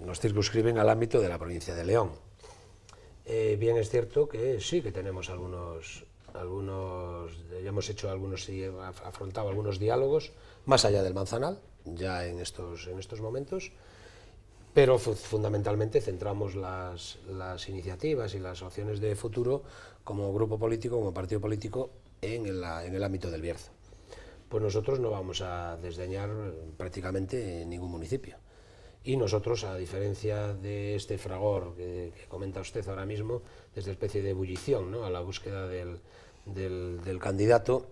nos circunscriben al ámbito de la provincia de León. bien es cierto que sí que tenemos algunos, algunos ya hemos hecho algunos, afrontado algunos diálogos más allá del manzanal, ya en estos, en estos momentos, pero fundamentalmente centramos las, iniciativas y las opciones de futuro como grupo político, como partido político, en, el ámbito del Bierzo. Pues nosotros no vamos a desdeñar prácticamente ningún municipio. Y nosotros, a diferencia de este fragor que, comenta usted ahora mismo, desde especie de ebullición ¿no? a la búsqueda del, del candidato,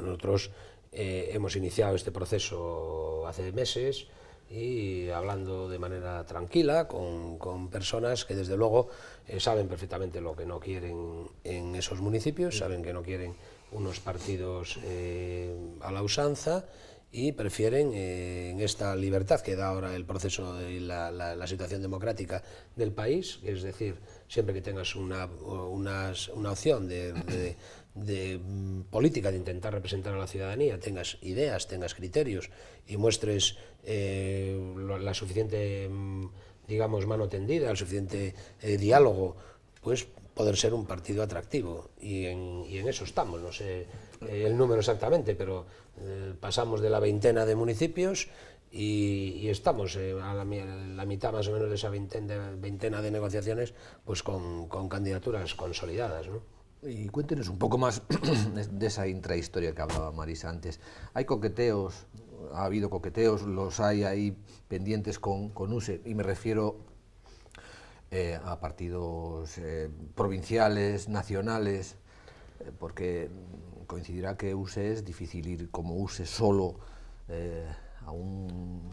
nosotros eh, hemos iniciado este proceso hace meses y hablando de manera tranquila con, personas que desde luego eh, saben perfectamente lo que no quieren en esos municipios, saben que no quieren unos partidos eh, a la usanza y prefieren en esta libertad que da ahora el proceso y la, situación democrática del país, es decir, siempre que tengas una, opción de, de mm, política, de intentar representar a la ciudadanía, tengas ideas, tengas criterios y muestres eh, la suficiente, mm, digamos, mano tendida, el suficiente eh, diálogo, pues poder ser un partido atractivo. Y en, eso estamos, no sé eh, el número exactamente, pero pasamos de la veintena de municipios y, estamos a la, mitad más o menos de esa veintena, de negociaciones pues con, con candidaturas consolidadas. ¿no? Y cuéntenos un poco más de esa intrahistoria que hablaba Marisa antes. Hay coqueteos, ha habido coqueteos, los hay ahí pendientes con, con USE, y me refiero eh, a partidos eh, provinciales, nacionales, eh, porque coincidirá que USE es difícil ir como USE solo a un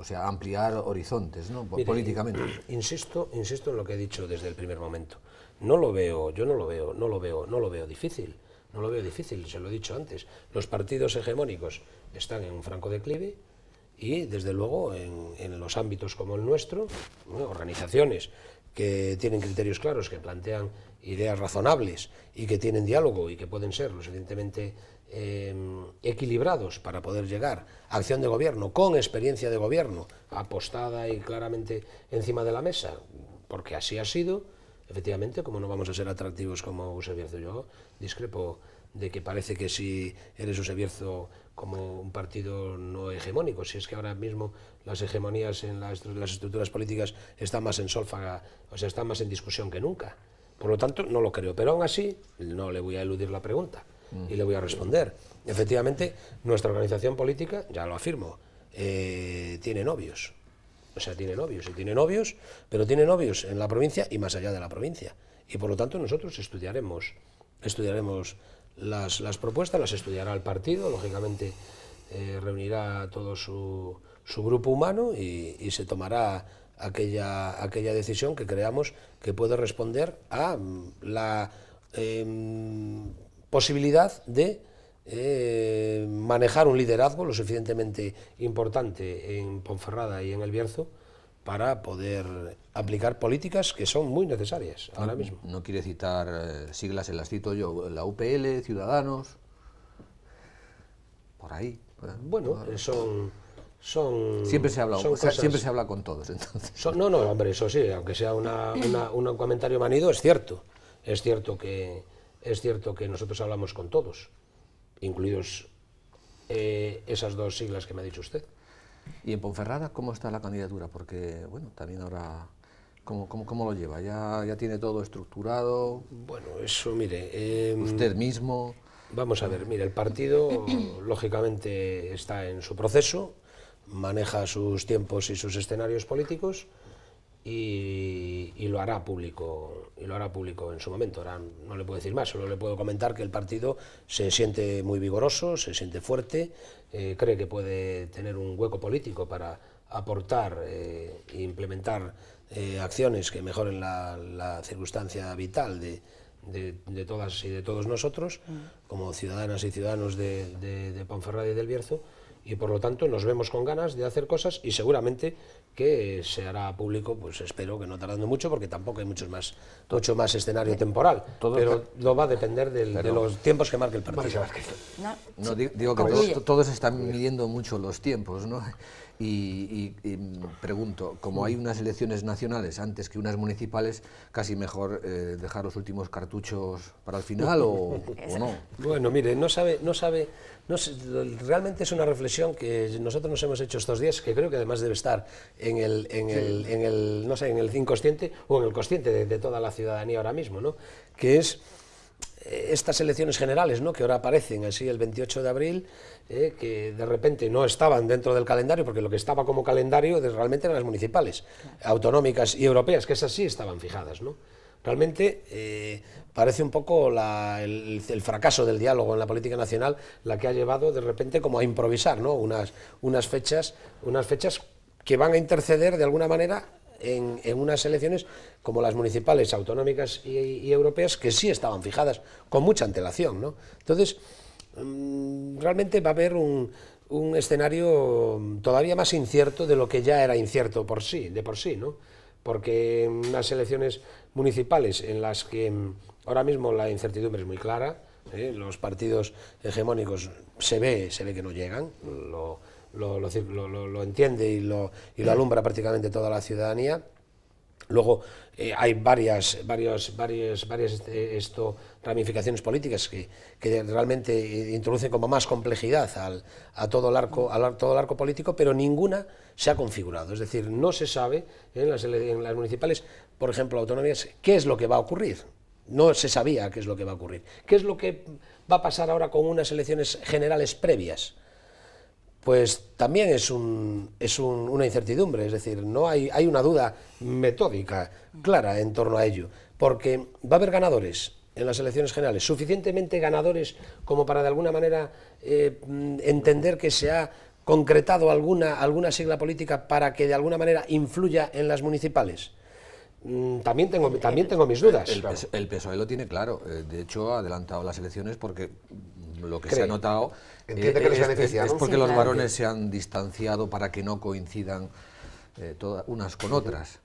o sea, ampliar horizontes, ¿no? políticamente. Insisto, insisto en lo que he dicho desde el primer momento. No lo veo, yo no lo veo, no lo veo, no lo veo difícil. No lo veo difícil, se lo he dicho antes. Los partidos hegemónicos están en un franco declive y, desde luego, en, los ámbitos como el nuestro, organizaciones que tienen criterios claros, que plantean ideas razonables y que tienen diálogo y que pueden ser lo suficientemente Em, equilibrados para poder llegar. Acción de gobierno, con experiencia de gobierno, apostada y claramente encima de la mesa, porque así ha sido. Efectivamente, como no vamos a ser atractivos como usevierzo yo discrepo de que parece que si eres usevierzo como un partido no hegemónico, si es que ahora mismo las hegemonías en las, estructuras políticas están más en solfa, o sea, están más en discusión que nunca. Por lo tanto, no lo creo, pero aún así no le voy a eludir la pregunta y le voy a responder. Efectivamente, nuestra organización política, ya lo afirmo, eh, tiene novios. O sea, tiene novios y tiene novios, pero tiene novios en la provincia y más allá de la provincia. Y por lo tanto nosotros estudiaremos, estudiaremos las, las propuestas, las estudiará el partido, lógicamente eh, reunirá todo su, su grupo humano y, se tomará aquella, aquella decisión que creamos que puede responder a mm, la... Em, posibilidad de eh, manejar un liderazgo lo suficientemente importante en Ponferrada y en El Bierzo para poder aplicar políticas que son muy necesarias ahora mismo. No quiere citar eh, siglas, se las cito yo, la UPL, Ciudadanos, por ahí. ¿eh? Bueno, son... siempre se habla siempre se habla con todos no no hombre eso sí aunque sea una, un comentario manido es cierto es cierto que, es cierto que nosotros hablamos con todos, incluidos eh, esas dos siglas que me ha dicho usted. ¿Y en Ponferrada cómo está la candidatura? Porque, bueno, también ahora, ¿cómo, lo lleva? ¿Ya, ¿Ya tiene todo estructurado? Bueno, eso, mire... Em, ¿Usted mismo? Vamos a ver, mire, el partido lógicamente está en su proceso, maneja sus tiempos y sus escenarios políticos, y, lo hará público y lo hará público en su momento. no le puedo decir más, solo le puedo comentar que el partido se siente muy vigoroso, se siente fuerte, eh, cree que puede tener un hueco político para aportar eh, e implementar eh, acciones que mejoren la, circunstancia vital de, todas y de todos nosotros, mm. como ciudadanas y ciudadanos de, de, de Ponferrada y del Bierzo, y por lo tanto nos vemos con ganas de hacer cosas y seguramente que se hará público, pues espero que no tardando mucho, porque tampoco hay muchos más, mucho más escenario temporal, pero lo va a depender de los tiempos que marque el partido. No, digo, que todos están midiendo mucho los tiempos, ¿no? Y, pregunto, como hay unas elecciones nacionales antes que unas municipales, casi mejor eh, dejar los últimos cartuchos para el final o, no. Bueno, mire, no sabe, no sabe, no, realmente es una reflexión que nosotros nos hemos hecho estos días, que creo que además debe estar en el, en el, no sé, en el inconsciente o en el consciente de, de toda la ciudadanía ahora mismo, ¿no? Que es estas elecciones generales, ¿no? que ahora aparecen así el 28 de abril, eh, que de repente no estaban dentro del calendario, porque lo que estaba como calendario realmente eran las municipales, autonómicas y europeas, que esas sí estaban fijadas. ¿no? Realmente eh, parece un poco el, fracaso del diálogo en la política nacional la que ha llevado de repente como a improvisar ¿no? unas, fechas, unas fechas que van a interceder de alguna manera en, unas elecciones como las municipales, autonómicas y, europeas, que sí estaban fijadas con mucha antelación. Entonces, mm, realmente va a haber un, escenario todavía más incierto de lo que ya era incierto por sí, de por sí, ¿no? Porque unas elecciones municipales en las que mm, ahora mismo la incertidumbre es muy clara, ¿eh? los partidos hegemónicos se ve, se ve que no llegan, lo, lo, entiende y, y lo, alumbra prácticamente toda la ciudadanía. Luego eh, hay varias, varios, varios, varias este, esto, ramificaciones políticas que, realmente eh, introducen como más complejidad a todo el, arco, todo el arco político, pero ninguna se ha configurado. Es decir, no se sabe en las, en las municipales, por ejemplo, autonomías, qué es lo que va a ocurrir. No se sabía qué es lo que va a ocurrir. ¿Qué es lo que va a pasar ahora con unas elecciones generales previas? pues también es, un, es una incertidumbre, es decir, no hay, hay una duda metódica clara en torno a ello, porque va a haber ganadores en las elecciones generales, suficientemente ganadores como para de alguna manera eh, mm, entender que se ha concretado alguna, alguna sigla política para que de alguna manera influya en las municipales mm, también tengo, también tengo mis dudas. El, el, PSOE lo tiene claro. Eh, de hecho, ha adelantado las elecciones porque lo que se ha notado, Entiende eh, que es, porque los varones se han distanciado para que no coincidan eh, unas con otras.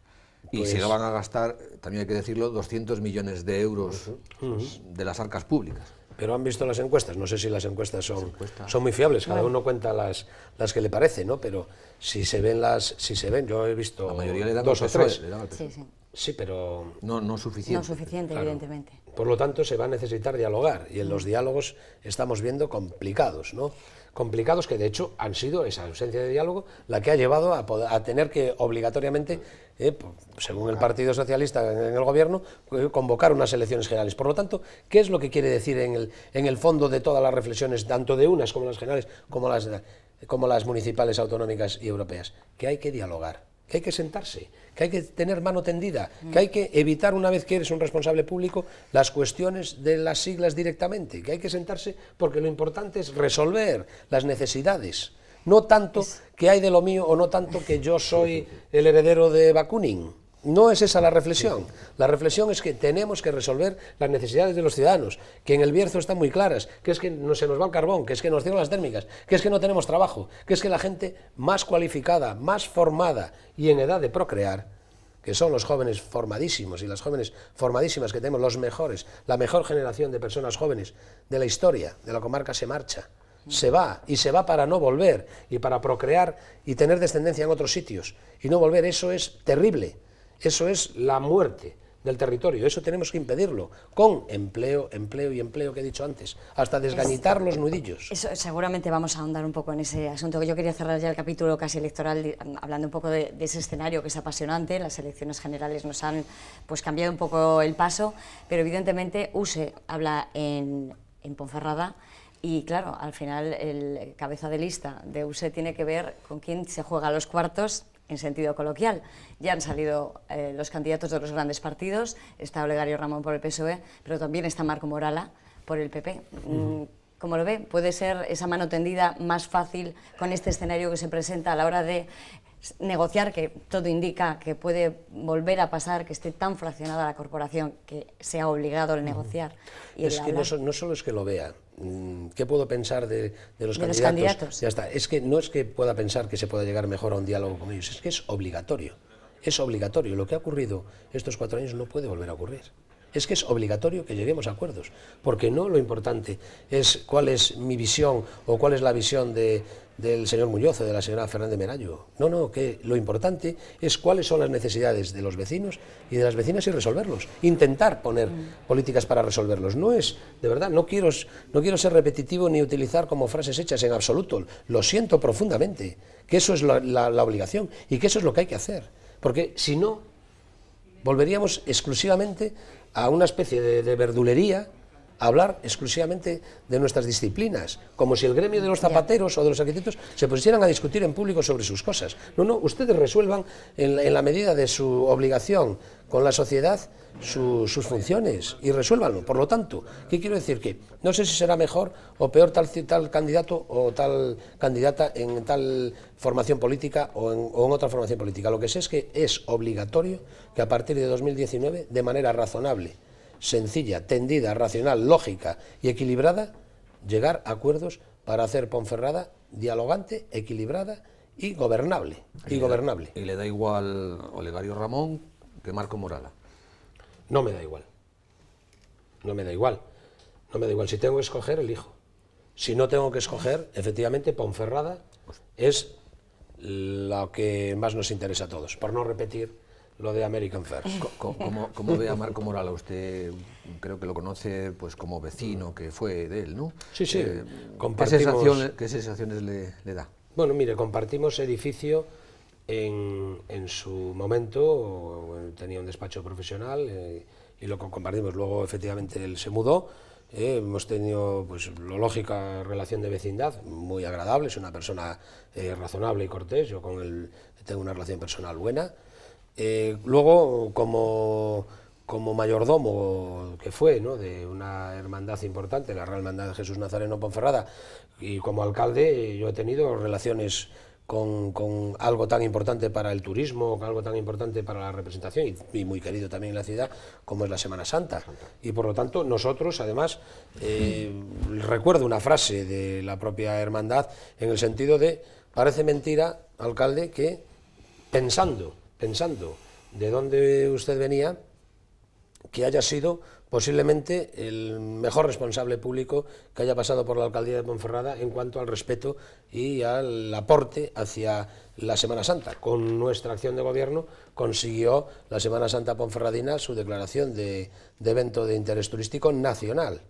y si lo pues van a gastar, también hay que decirlo, 200 millones de euros pues, de las arcas públicas. Pero han visto las encuestas, no sé si las encuestas son, son muy fiables, cada uno cuenta las, las que le parece, ¿no? Pero si se ven las, si se ven, yo he visto la mayoría le dan dos o tres. E, e. Sí, sí. Sí, pero... No, no suficiente. suficiente, evidentemente. Por lo tanto, se va a necesitar dialogar y en los mm. diálogos estamos viendo complicados, ¿no? Complicados que de hecho han sido esa ausencia de diálogo la que ha llevado a, tener que obligatoriamente, eh, según el Partido Socialista en el gobierno, eh, convocar unas elecciones generales. Por lo tanto, ¿qué es lo que quiere decir en el, en el fondo de todas las reflexiones, tanto de unas como las generales, como las, como las municipales, autonómicas y europeas? Que hay que dialogar que hay que sentarse, que hay que tener mano tendida, mm. que hay que evitar, una vez que eres un responsable público, las cuestiones de las siglas directamente, que hay que sentarse porque lo importante es resolver las necesidades. No tanto que hay de lo mío o no tanto que yo soy el heredero de Bakunin no es esa la reflexión. La reflexión es que tenemos que resolver las necesidades de los ciudadanos, que en el Bierzo están muy claras, que es que no se nos va el carbón, que es que nos cierran las térmicas, que es que no tenemos trabajo, que es que la gente más cualificada, más formada y en edad de procrear, que son los jóvenes formadísimos y las jóvenes formadísimas que tenemos, los mejores, la mejor generación de personas jóvenes de la historia de la comarca se marcha se va y se va para no volver y para procrear y tener descendencia en otros sitios y no volver. Eso es terrible. Eso es la muerte del territorio. Eso tenemos que impedirlo con empleo, empleo y empleo que he dicho antes, hasta desgañitar los nudillos. seguramente vamos a ahondar un poco en ese asunto. que Yo quería cerrar ya el capítulo casi electoral hablando un poco de, ese escenario que es apasionante. Las elecciones generales nos han pues cambiado un poco el paso, pero evidentemente USE habla en, en Ponferrada. Y claro, al final el cabeza de lista de USE tiene que ver con quién se juega los cuartos en sentido coloquial. Ya han salido eh, los candidatos de los grandes partidos, está Olegario Ramón por el PSOE, pero también está Marco Morala por el PP. Mm, ¿Cómo lo ve? ¿Puede ser esa mano tendida más fácil con este escenario que se presenta a la hora de negociar, que todo indica que puede volver a pasar, que esté tan fraccionada la corporación que se ha obligado al negociar? Y es que no, no solo es que lo vea, Mm, ¿qué puedo pensar de, los, candidatos? los, candidatos? Ya está. Es que no es que pueda pensar que se pueda llegar mejor a un diálogo con ellos, es que es obligatorio. Es obligatorio. Lo que ha ocurrido estos cuatro años no puede volver a ocurrir. Es que es obligatorio que lleguemos a acuerdos, porque no lo importante es cuál es mi visión o cuál es la visión de, del señor Muñoz o de la señora Fernández Merayo, No, no, que lo importante es cuáles son las necesidades de los vecinos y de las vecinas y resolverlos. Intentar poner mm. políticas para resolverlos. No es, de verdad, no quiero, no quiero ser repetitivo ni utilizar como frases hechas en absoluto. Lo siento profundamente, que eso es la, obligación y que eso es lo que hay que hacer. Porque si no, volveríamos exclusivamente a una especie de verdulería hablar exclusivamente de nuestras disciplinas, como si el gremio de los zapateros o de los arquitectos se pusieran a discutir en público sobre sus cosas. No, no, ustedes resuelvan en, la medida de su obligación con la sociedad sus funciones y resuélvanlo. Por lo tanto, ¿qué quiero decir? Que no sé si será mejor o peor tal, candidato o tal candidata en tal formación política o en, o en otra formación política. Lo que sé es que es obligatorio que a partir de 2019, de manera razonable, sencilla, tendida, racional, lógica y equilibrada, llegar a acuerdos para hacer Ponferrada dialogante, equilibrada y gobernable. Y, gobernable. ¿Y le da igual Olegario Ramón que Marco Morala? No me da igual. No me da igual. No me da igual. Si tengo que escoger, elijo. Si no tengo que escoger, efectivamente, Ponferrada es lo que más nos interesa a todos. Por no repetir lo de American First. ¿Cómo, ve a Marco Morala? Usted creo que lo conoce pues como vecino que fue de él, ¿no? Sí, sí. Eh, ¿qué, sensaciones, qué le, da? Bueno, mire, compartimos edificio en, su momento, tenía un despacho profesional eh, y lo compartimos. Luego, efectivamente, él se mudó. Eh, hemos tenido pues lo lógica relación de vecindad, muy agradable, es una persona razonable y cortés, yo con él tengo una relación personal buena, eh, luego, como, mayordomo que fue de una hermandad importante, la Real Hermandad de Jesús Nazareno Ponferrada, y como alcalde, yo he tenido relaciones con, algo tan importante para el turismo, con algo tan importante para la representación y, muy querido también en la ciudad como es la Semana Santa. Y por lo tanto nosotros, además, eh, recuerdo una frase de la propia hermandad en el sentido de, parece mentira, alcalde, que pensando pensando de dónde usted venía, que haya sido posiblemente el mejor responsable público que haya pasado por la alcaldía de Ponferrada en cuanto al respeto y al aporte hacia la Semana Santa. Con nuestra acción de gobierno consiguió la Semana Santa Ponferradina su declaración de, de evento de interés turístico nacional.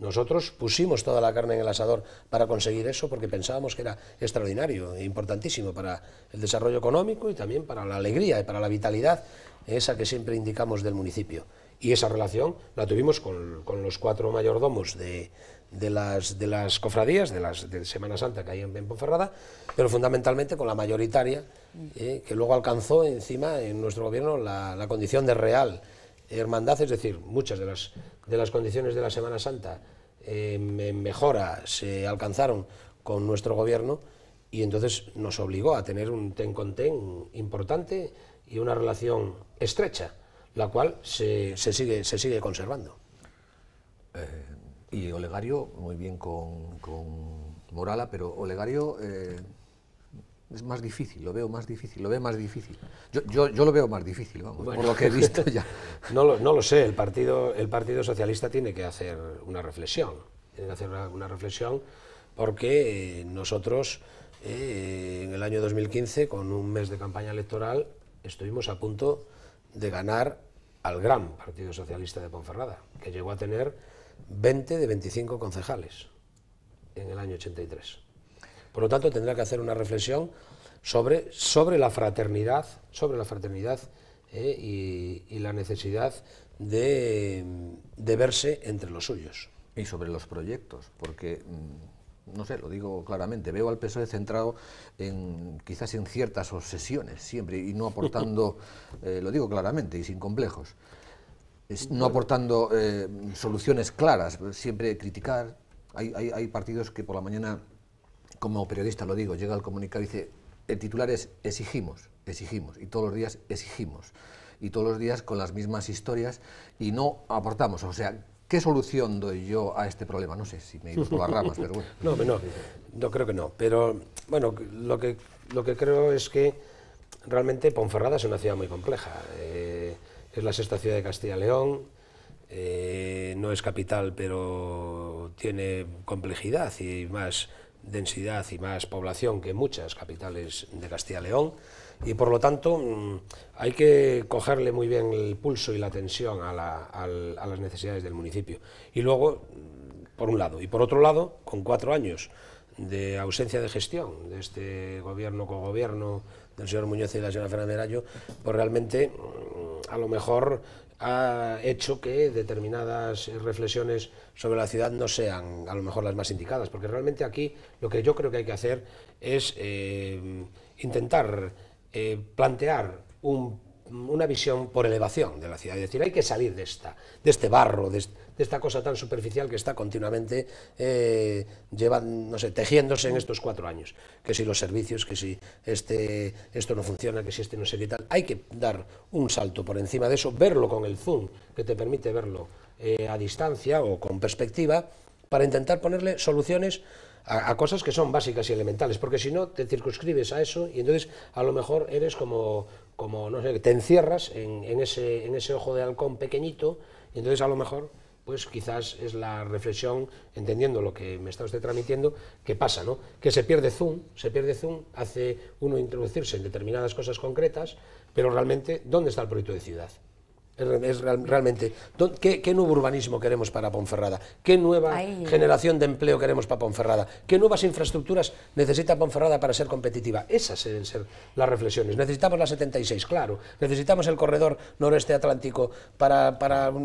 Nosotros pusimos toda la carne en el asador para conseguir eso porque pensábamos que era extraordinario e importantísimo para el desarrollo económico y también para la alegría y para la vitalidad, esa que siempre indicamos del municipio. Y esa relación la tuvimos con, los cuatro mayordomos de, las, cofradías, de, las, Semana Santa que hay en, pero fundamentalmente con la mayoritaria, eh, que luego alcanzó encima en nuestro gobierno la, la condición de real hermandad, es decir, muchas de las, de las condiciones de la Semana Santa eh, mejora se alcanzaron con nuestro gobierno y entonces nos obligó a tener un ten con ten importante y una relación estrecha, la cual se, sigue, se sigue conservando. Eh, y Olegario, muy bien con, Morala, pero Olegario... Eh, es más difícil, lo veo más difícil, lo veo más difícil. Yo, lo veo más difícil, vamos, por lo que he visto ya. no, lo, sé, el partido, el partido Socialista tiene que hacer una reflexión. Tiene que hacer una, reflexión porque eh, nosotros eh, en el año 2015, con un mes de campaña electoral, estuvimos a punto de ganar al gran Partido Socialista de Ponferrada, que llegó a tener 20 de 25 concejales en el año 83. Por lo tanto, tendrá que hacer una reflexión sobre, sobre la fraternidad, sobre la fraternidad eh, y, la necesidad de, verse entre los suyos. Y sobre los proyectos, porque mm, no sé, lo digo claramente, veo al PSOE centrado en quizás en ciertas obsesiones siempre y no aportando, eh, lo digo claramente y sin complejos, no aportando eh, soluciones claras, siempre criticar. hay, partidos que por la mañana como periodista lo digo, llega al comunicado y dice, el titular es exigimos, exigimos, y todos los días exigimos, y todos los días con las mismas historias y no aportamos, o sea, ¿qué solución doy yo a este problema? No sé si me he ido por las ramas, pero bueno. No, no, no creo que no, pero bueno, lo que, lo que creo es que realmente Ponferrada es una ciudad muy compleja, eh, es la sexta ciudad de Castilla León, eh, no es capital, pero tiene complejidad y más densidad y más población que muchas capitales de Castilla León y por lo tanto mm, hay que cogerle muy bien el pulso y la tensión a, las necesidades del municipio. Y luego, mm, por un lado, y por otro lado, con cuatro años de ausencia de gestión de este gobierno co-gobierno del señor Muñoz y de la señora Fernández Rayo, pues realmente mm, a lo mejor ha hecho que determinadas reflexiones sobre la ciudad no sean a lo mejor las más indicadas, porque realmente aquí lo que yo creo que hay que hacer es eh, intentar eh, plantear una visión por elevación de la ciudad, es decir, hay que salir de, esta, de este barro, de, esta cosa tan superficial que está continuamente eh, llevan, no sé, tejiéndose en estos cuatro años. Que si los servicios, que si este, esto no funciona, que si este no sé qué tal. Hay que dar un salto por encima de eso, verlo con el zoom, que te permite verlo eh, a distancia o con perspectiva, para intentar ponerle soluciones a, cosas que son básicas y elementales, porque si no te circunscribes a eso y entonces a lo mejor eres como, como no sé, te encierras en, ese, en ese ojo de halcón pequeñito y entonces a lo mejor pues quizás es la reflexión, entendiendo lo que me está usted transmitiendo, que pasa, ¿no? Que se pierde zoom, se pierde zoom, hace uno introducirse en determinadas cosas concretas, pero realmente, ¿dónde está el proyecto de ciudad? es realmente. ¿Qué, nuevo urbanismo queremos para Ponferrada? ¿Qué nueva generación de empleo queremos para Ponferrada? ¿Qué nuevas infraestructuras necesita Ponferrada para ser competitiva? Esas deben ser las reflexiones. Necesitamos la 76, claro. Necesitamos el corredor noreste atlántico para,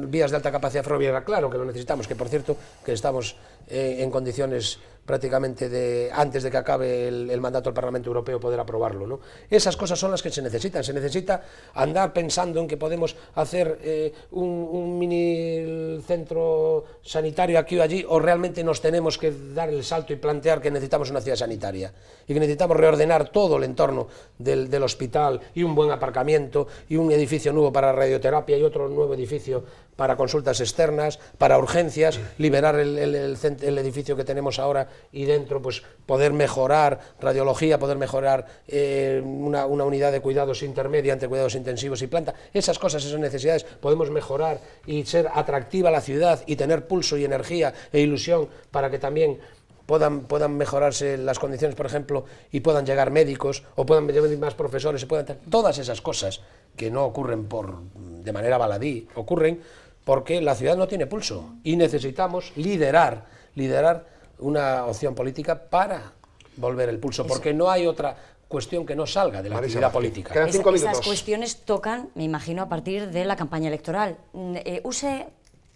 vías de alta capacidad ferroviaria, claro que lo necesitamos, que por cierto, que estamos eh, en condiciones prácticamente de, antes de que acabe el, mandato del Parlamento Europeo poder aprobarlo. Esas cosas son las que se necesitan. Se necesita andar pensando en que podemos hacer eh, un, mini centro sanitario aquí o allí, o realmente nos tenemos que dar el salto y plantear que necesitamos una ciudad sanitaria y que necesitamos reordenar todo el entorno del, del hospital y un buen aparcamiento y un edificio nuevo para radioterapia y otro nuevo edificio para consultas externas, para urgencias, liberar el, edificio que tenemos ahora y dentro, pues poder mejorar radiología, poder mejorar eh, una, unidad de cuidados intermedia entre cuidados intensivos y planta. Esas cosas, esas necesidades, podemos mejorar y ser atractiva la ciudad y tener pulso y energía e ilusión para que también Puedan, puedan, mejorarse las condiciones, por ejemplo, y puedan llegar médicos, o puedan venir más profesores, se puedan, todas esas cosas que no ocurren por, de manera baladí, ocurren porque la ciudad no tiene pulso y necesitamos liderar, liderar una opción política para volver el pulso, porque no hay otra cuestión que no salga de la actividad política. las esas cuestiones tocan, me imagino, a partir de la campaña electoral. Mm, eh, use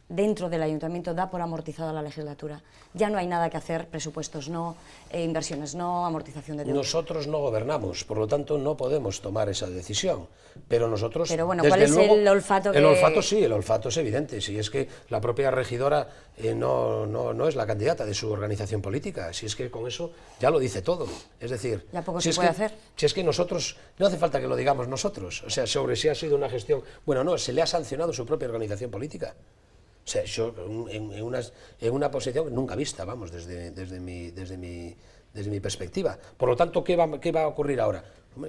dentro del ayuntamiento da por amortizada la legislatura. Ya no hay nada que hacer, presupuestos no, eh, inversiones no, amortización de deuda. Nosotros no gobernamos, por lo tanto no podemos tomar esa decisión, pero nosotros... Pero bueno, ¿cuál es el olfato que... El olfato sí, el olfato es evidente, si es que la propia regidora eh, no, no, es la candidata de su organización política, si es que con eso ya lo dice todo, es decir... Ya poco se puede hacer. Si es que nosotros, no hace falta que lo digamos nosotros, o sea, sobre si ha sido una gestión... Bueno, no, se le ha sancionado su propia organización política. O sea, yo en, una posición nunca vista, vamos, desde, desde, mi, desde, mi, desde mi perspectiva. Por lo tanto, ¿qué va, a ocurrir ahora?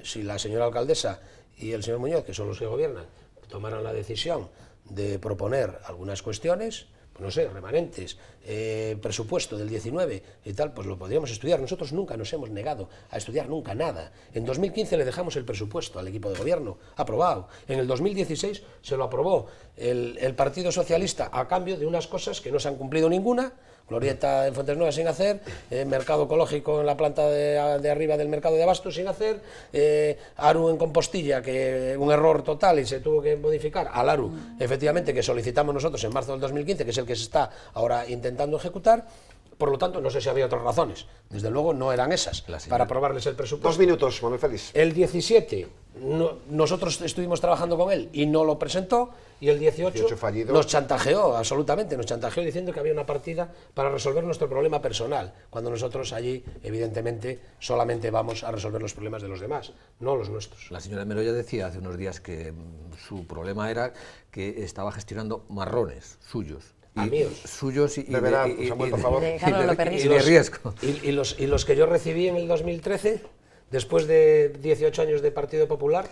si la señora alcaldesa y el señor Muñoz, que son los que gobiernan, tomaron la decisión de proponer algunas cuestiones, no sé, remanentes, eh, presupuesto del 19 y tal, pues lo podríamos estudiar. Nosotros nunca nos hemos negado a estudiar nunca nada. En 2015 le dejamos el presupuesto al equipo de gobierno, aprobado. En el 2016 se lo aprobó el Partido Socialista a cambio de unas cosas que no se han cumplido ninguna Glorieta en Fuentes Nuevas sin hacer, eh, Mercado Ecológico en la planta de, arriba del Mercado de Abasto sin hacer, eh, Aru en Compostilla, que un error total y se tuvo que modificar, al Aru, mm. efectivamente, que solicitamos nosotros en marzo del 2015, que es el que se está ahora intentando ejecutar, por lo tanto, no sé si había otras razones. Desde luego no eran esas para aprobarles el presupuesto. Dos minutos, Manuel Félix. El 17, nosotros estuvimos trabajando con él y no lo presentó. Y el 18, nos chantajeó, absolutamente, nos chantajeó diciendo que había una partida para resolver nuestro problema personal, cuando nosotros allí, evidentemente, solamente vamos a resolver los problemas de los demás, no los nuestros. La señora Meroya decía hace unos días que mm, su problema era que estaba gestionando marrones suyos y amigos. suyos y, de, verdad, riesgo. Y los, y los que yo recibí en el 2013, después de 18 años de Partido Popular,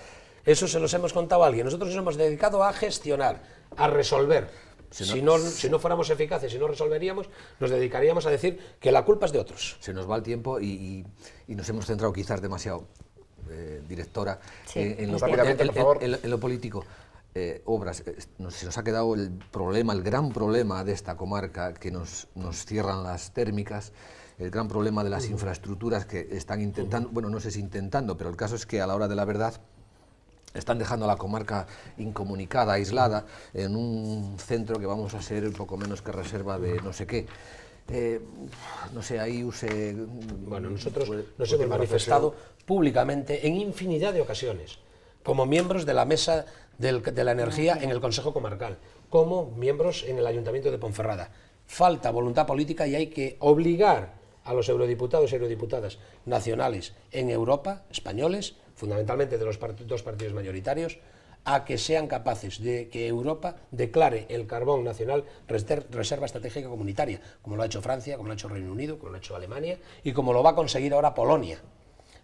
eso se los hemos contado a alguien. Nosotros nos hemos dedicado a gestionar, a resolver. Si no, si, no, fuéramos eficaces, si no resolveríamos, nos dedicaríamos a decir que la culpa es de otros. Se nos va el tiempo y, nos hemos centrado quizás demasiado, eh, directora, eh, en, lo, en, lo, político. Eh, obras. Eh, se nos ha quedado el problema, el gran problema de esta comarca, que nos, cierran las térmicas, el gran problema de las infraestructuras que están intentando, bueno, no sé si intentando, pero el caso es que a la hora de la verdad están dejando a la comarca incomunicada, aislada, en un centro que vamos a ser un poco menos que reserva de no sé qué. Eh, no sé, ahí use... Mm, bueno, nosotros nos hemos manifestado públicamente en infinidad de ocasiones, como miembros de la mesa de la energía en el Consejo Comarcal, como miembros en el Ayuntamiento de Ponferrada. Falta voluntad política y hay que obligar a los eurodiputados y eurodiputadas nacionales en Europa, españoles, fundamentalmente de los dos partidos mayoritarios, a que sean capaces de que Europa declare el carbón nacional reserva estratégica comunitaria, como lo ha hecho Francia, como lo ha hecho Reino Unido, como lo ha hecho Alemania y como lo va a conseguir ahora Polonia.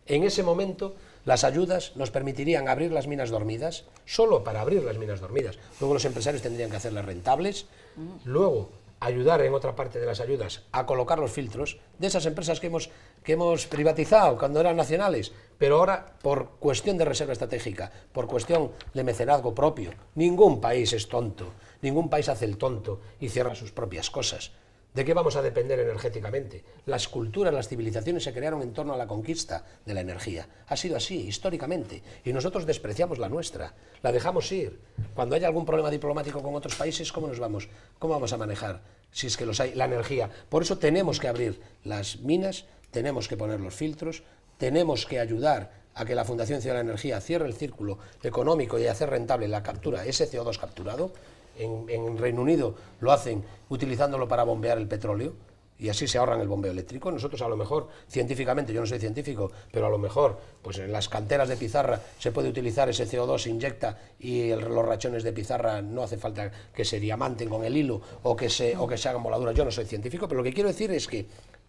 En ese momento las ayudas nos permitirían abrir las minas dormidas, solo para abrir las minas dormidas. Luego los empresarios tendrían que hacerlas rentables, mm. luego ayudar en otra parte de las ayudas a colocar los filtros de esas empresas que hemos, que hemos privatizado cuando eran nacionales, pero ahora por cuestión de reserva estratégica, por cuestión de mecenazgo propio. Ningún país es tonto, ningún país hace el tonto y cierra sus propias cosas. ¿De qué vamos a depender energéticamente? Las culturas, las civilizaciones se crearon en torno a la conquista de la energía. Ha sido así históricamente y nosotros despreciamos la nuestra, la dejamos ir. Cuando haya algún problema diplomático con otros países, ¿cómo nos vamos? ¿Cómo vamos a manejar si es que los hay la energía? Por eso tenemos que abrir las minas, tenemos que poner los filtros, tenemos que ayudar a que la Fundación Ciudad de la Energía cierre el círculo económico y hacer rentable la captura, ese CO2 capturado, en, Reino Unido lo hacen utilizándolo para bombear el petróleo, y así se ahorran el bombeo eléctrico. Nosotros a lo mejor, científicamente, yo no soy científico, pero a lo mejor, pues en las canteras de pizarra se puede utilizar ese CO2, se inyecta y los rachones de pizarra no hace falta que se diamanten con el hilo o que se, o que se hagan moladuras. Yo no soy científico, pero lo que quiero decir es que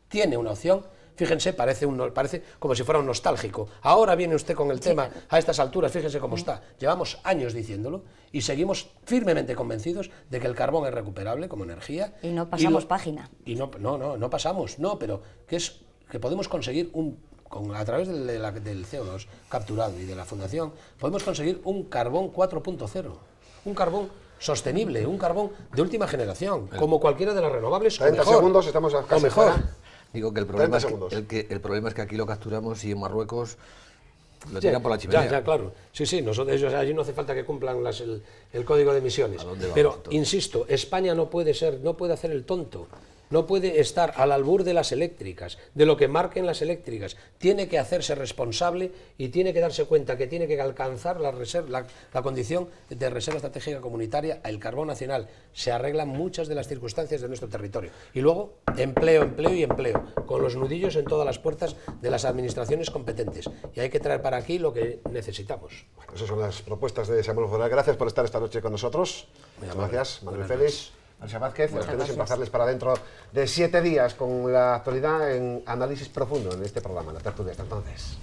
tiene una opción fíjense, parece, un, parece como si fuera un nostálgico. Ahora viene usted con el tema a estas alturas, fíjense cómo está. Llevamos años diciéndolo y seguimos firmemente convencidos de que el carbón es recuperable como energía. Y no pasamos página. Y no, no, no, no pasamos, no, pero que es que podemos conseguir un, con, a través del, del, CO2 capturado y de la fundación, podemos conseguir un carbón 4.0, un carbón sostenible, un carbón de última generación, como cualquiera de las renovables. 30 segundos estamos a o mejor. Digo que el problema, es que, el, problema es que aquí lo capturamos y en Marruecos lo tiran por la chimenea. Ya, claro. Sí, sí, nosotros, allí no hace falta que cumplan las, el, código de emisiones. Pero, insisto, España no puede ser, no puede hacer el tonto no puede estar al albur de las eléctricas, de lo que marquen las eléctricas. Tiene que hacerse responsable y tiene que darse cuenta que tiene que alcanzar la, condición de reserva estratégica comunitaria, el carbón nacional. Se arreglan muchas de las circunstancias de nuestro territorio. Y luego, empleo, empleo y empleo, con los nudillos en todas las puertas de las administraciones competentes. Y hay que traer para aquí lo que necesitamos. esas son las propuestas de Samuel Foral. Gracias por estar esta noche con nosotros. Muchas gracias, Manuel Félix. Alicia Vázquez, Muchas para dentro de siete días con la actualidad en análisis profundo en este programa, la tertulia. entonces.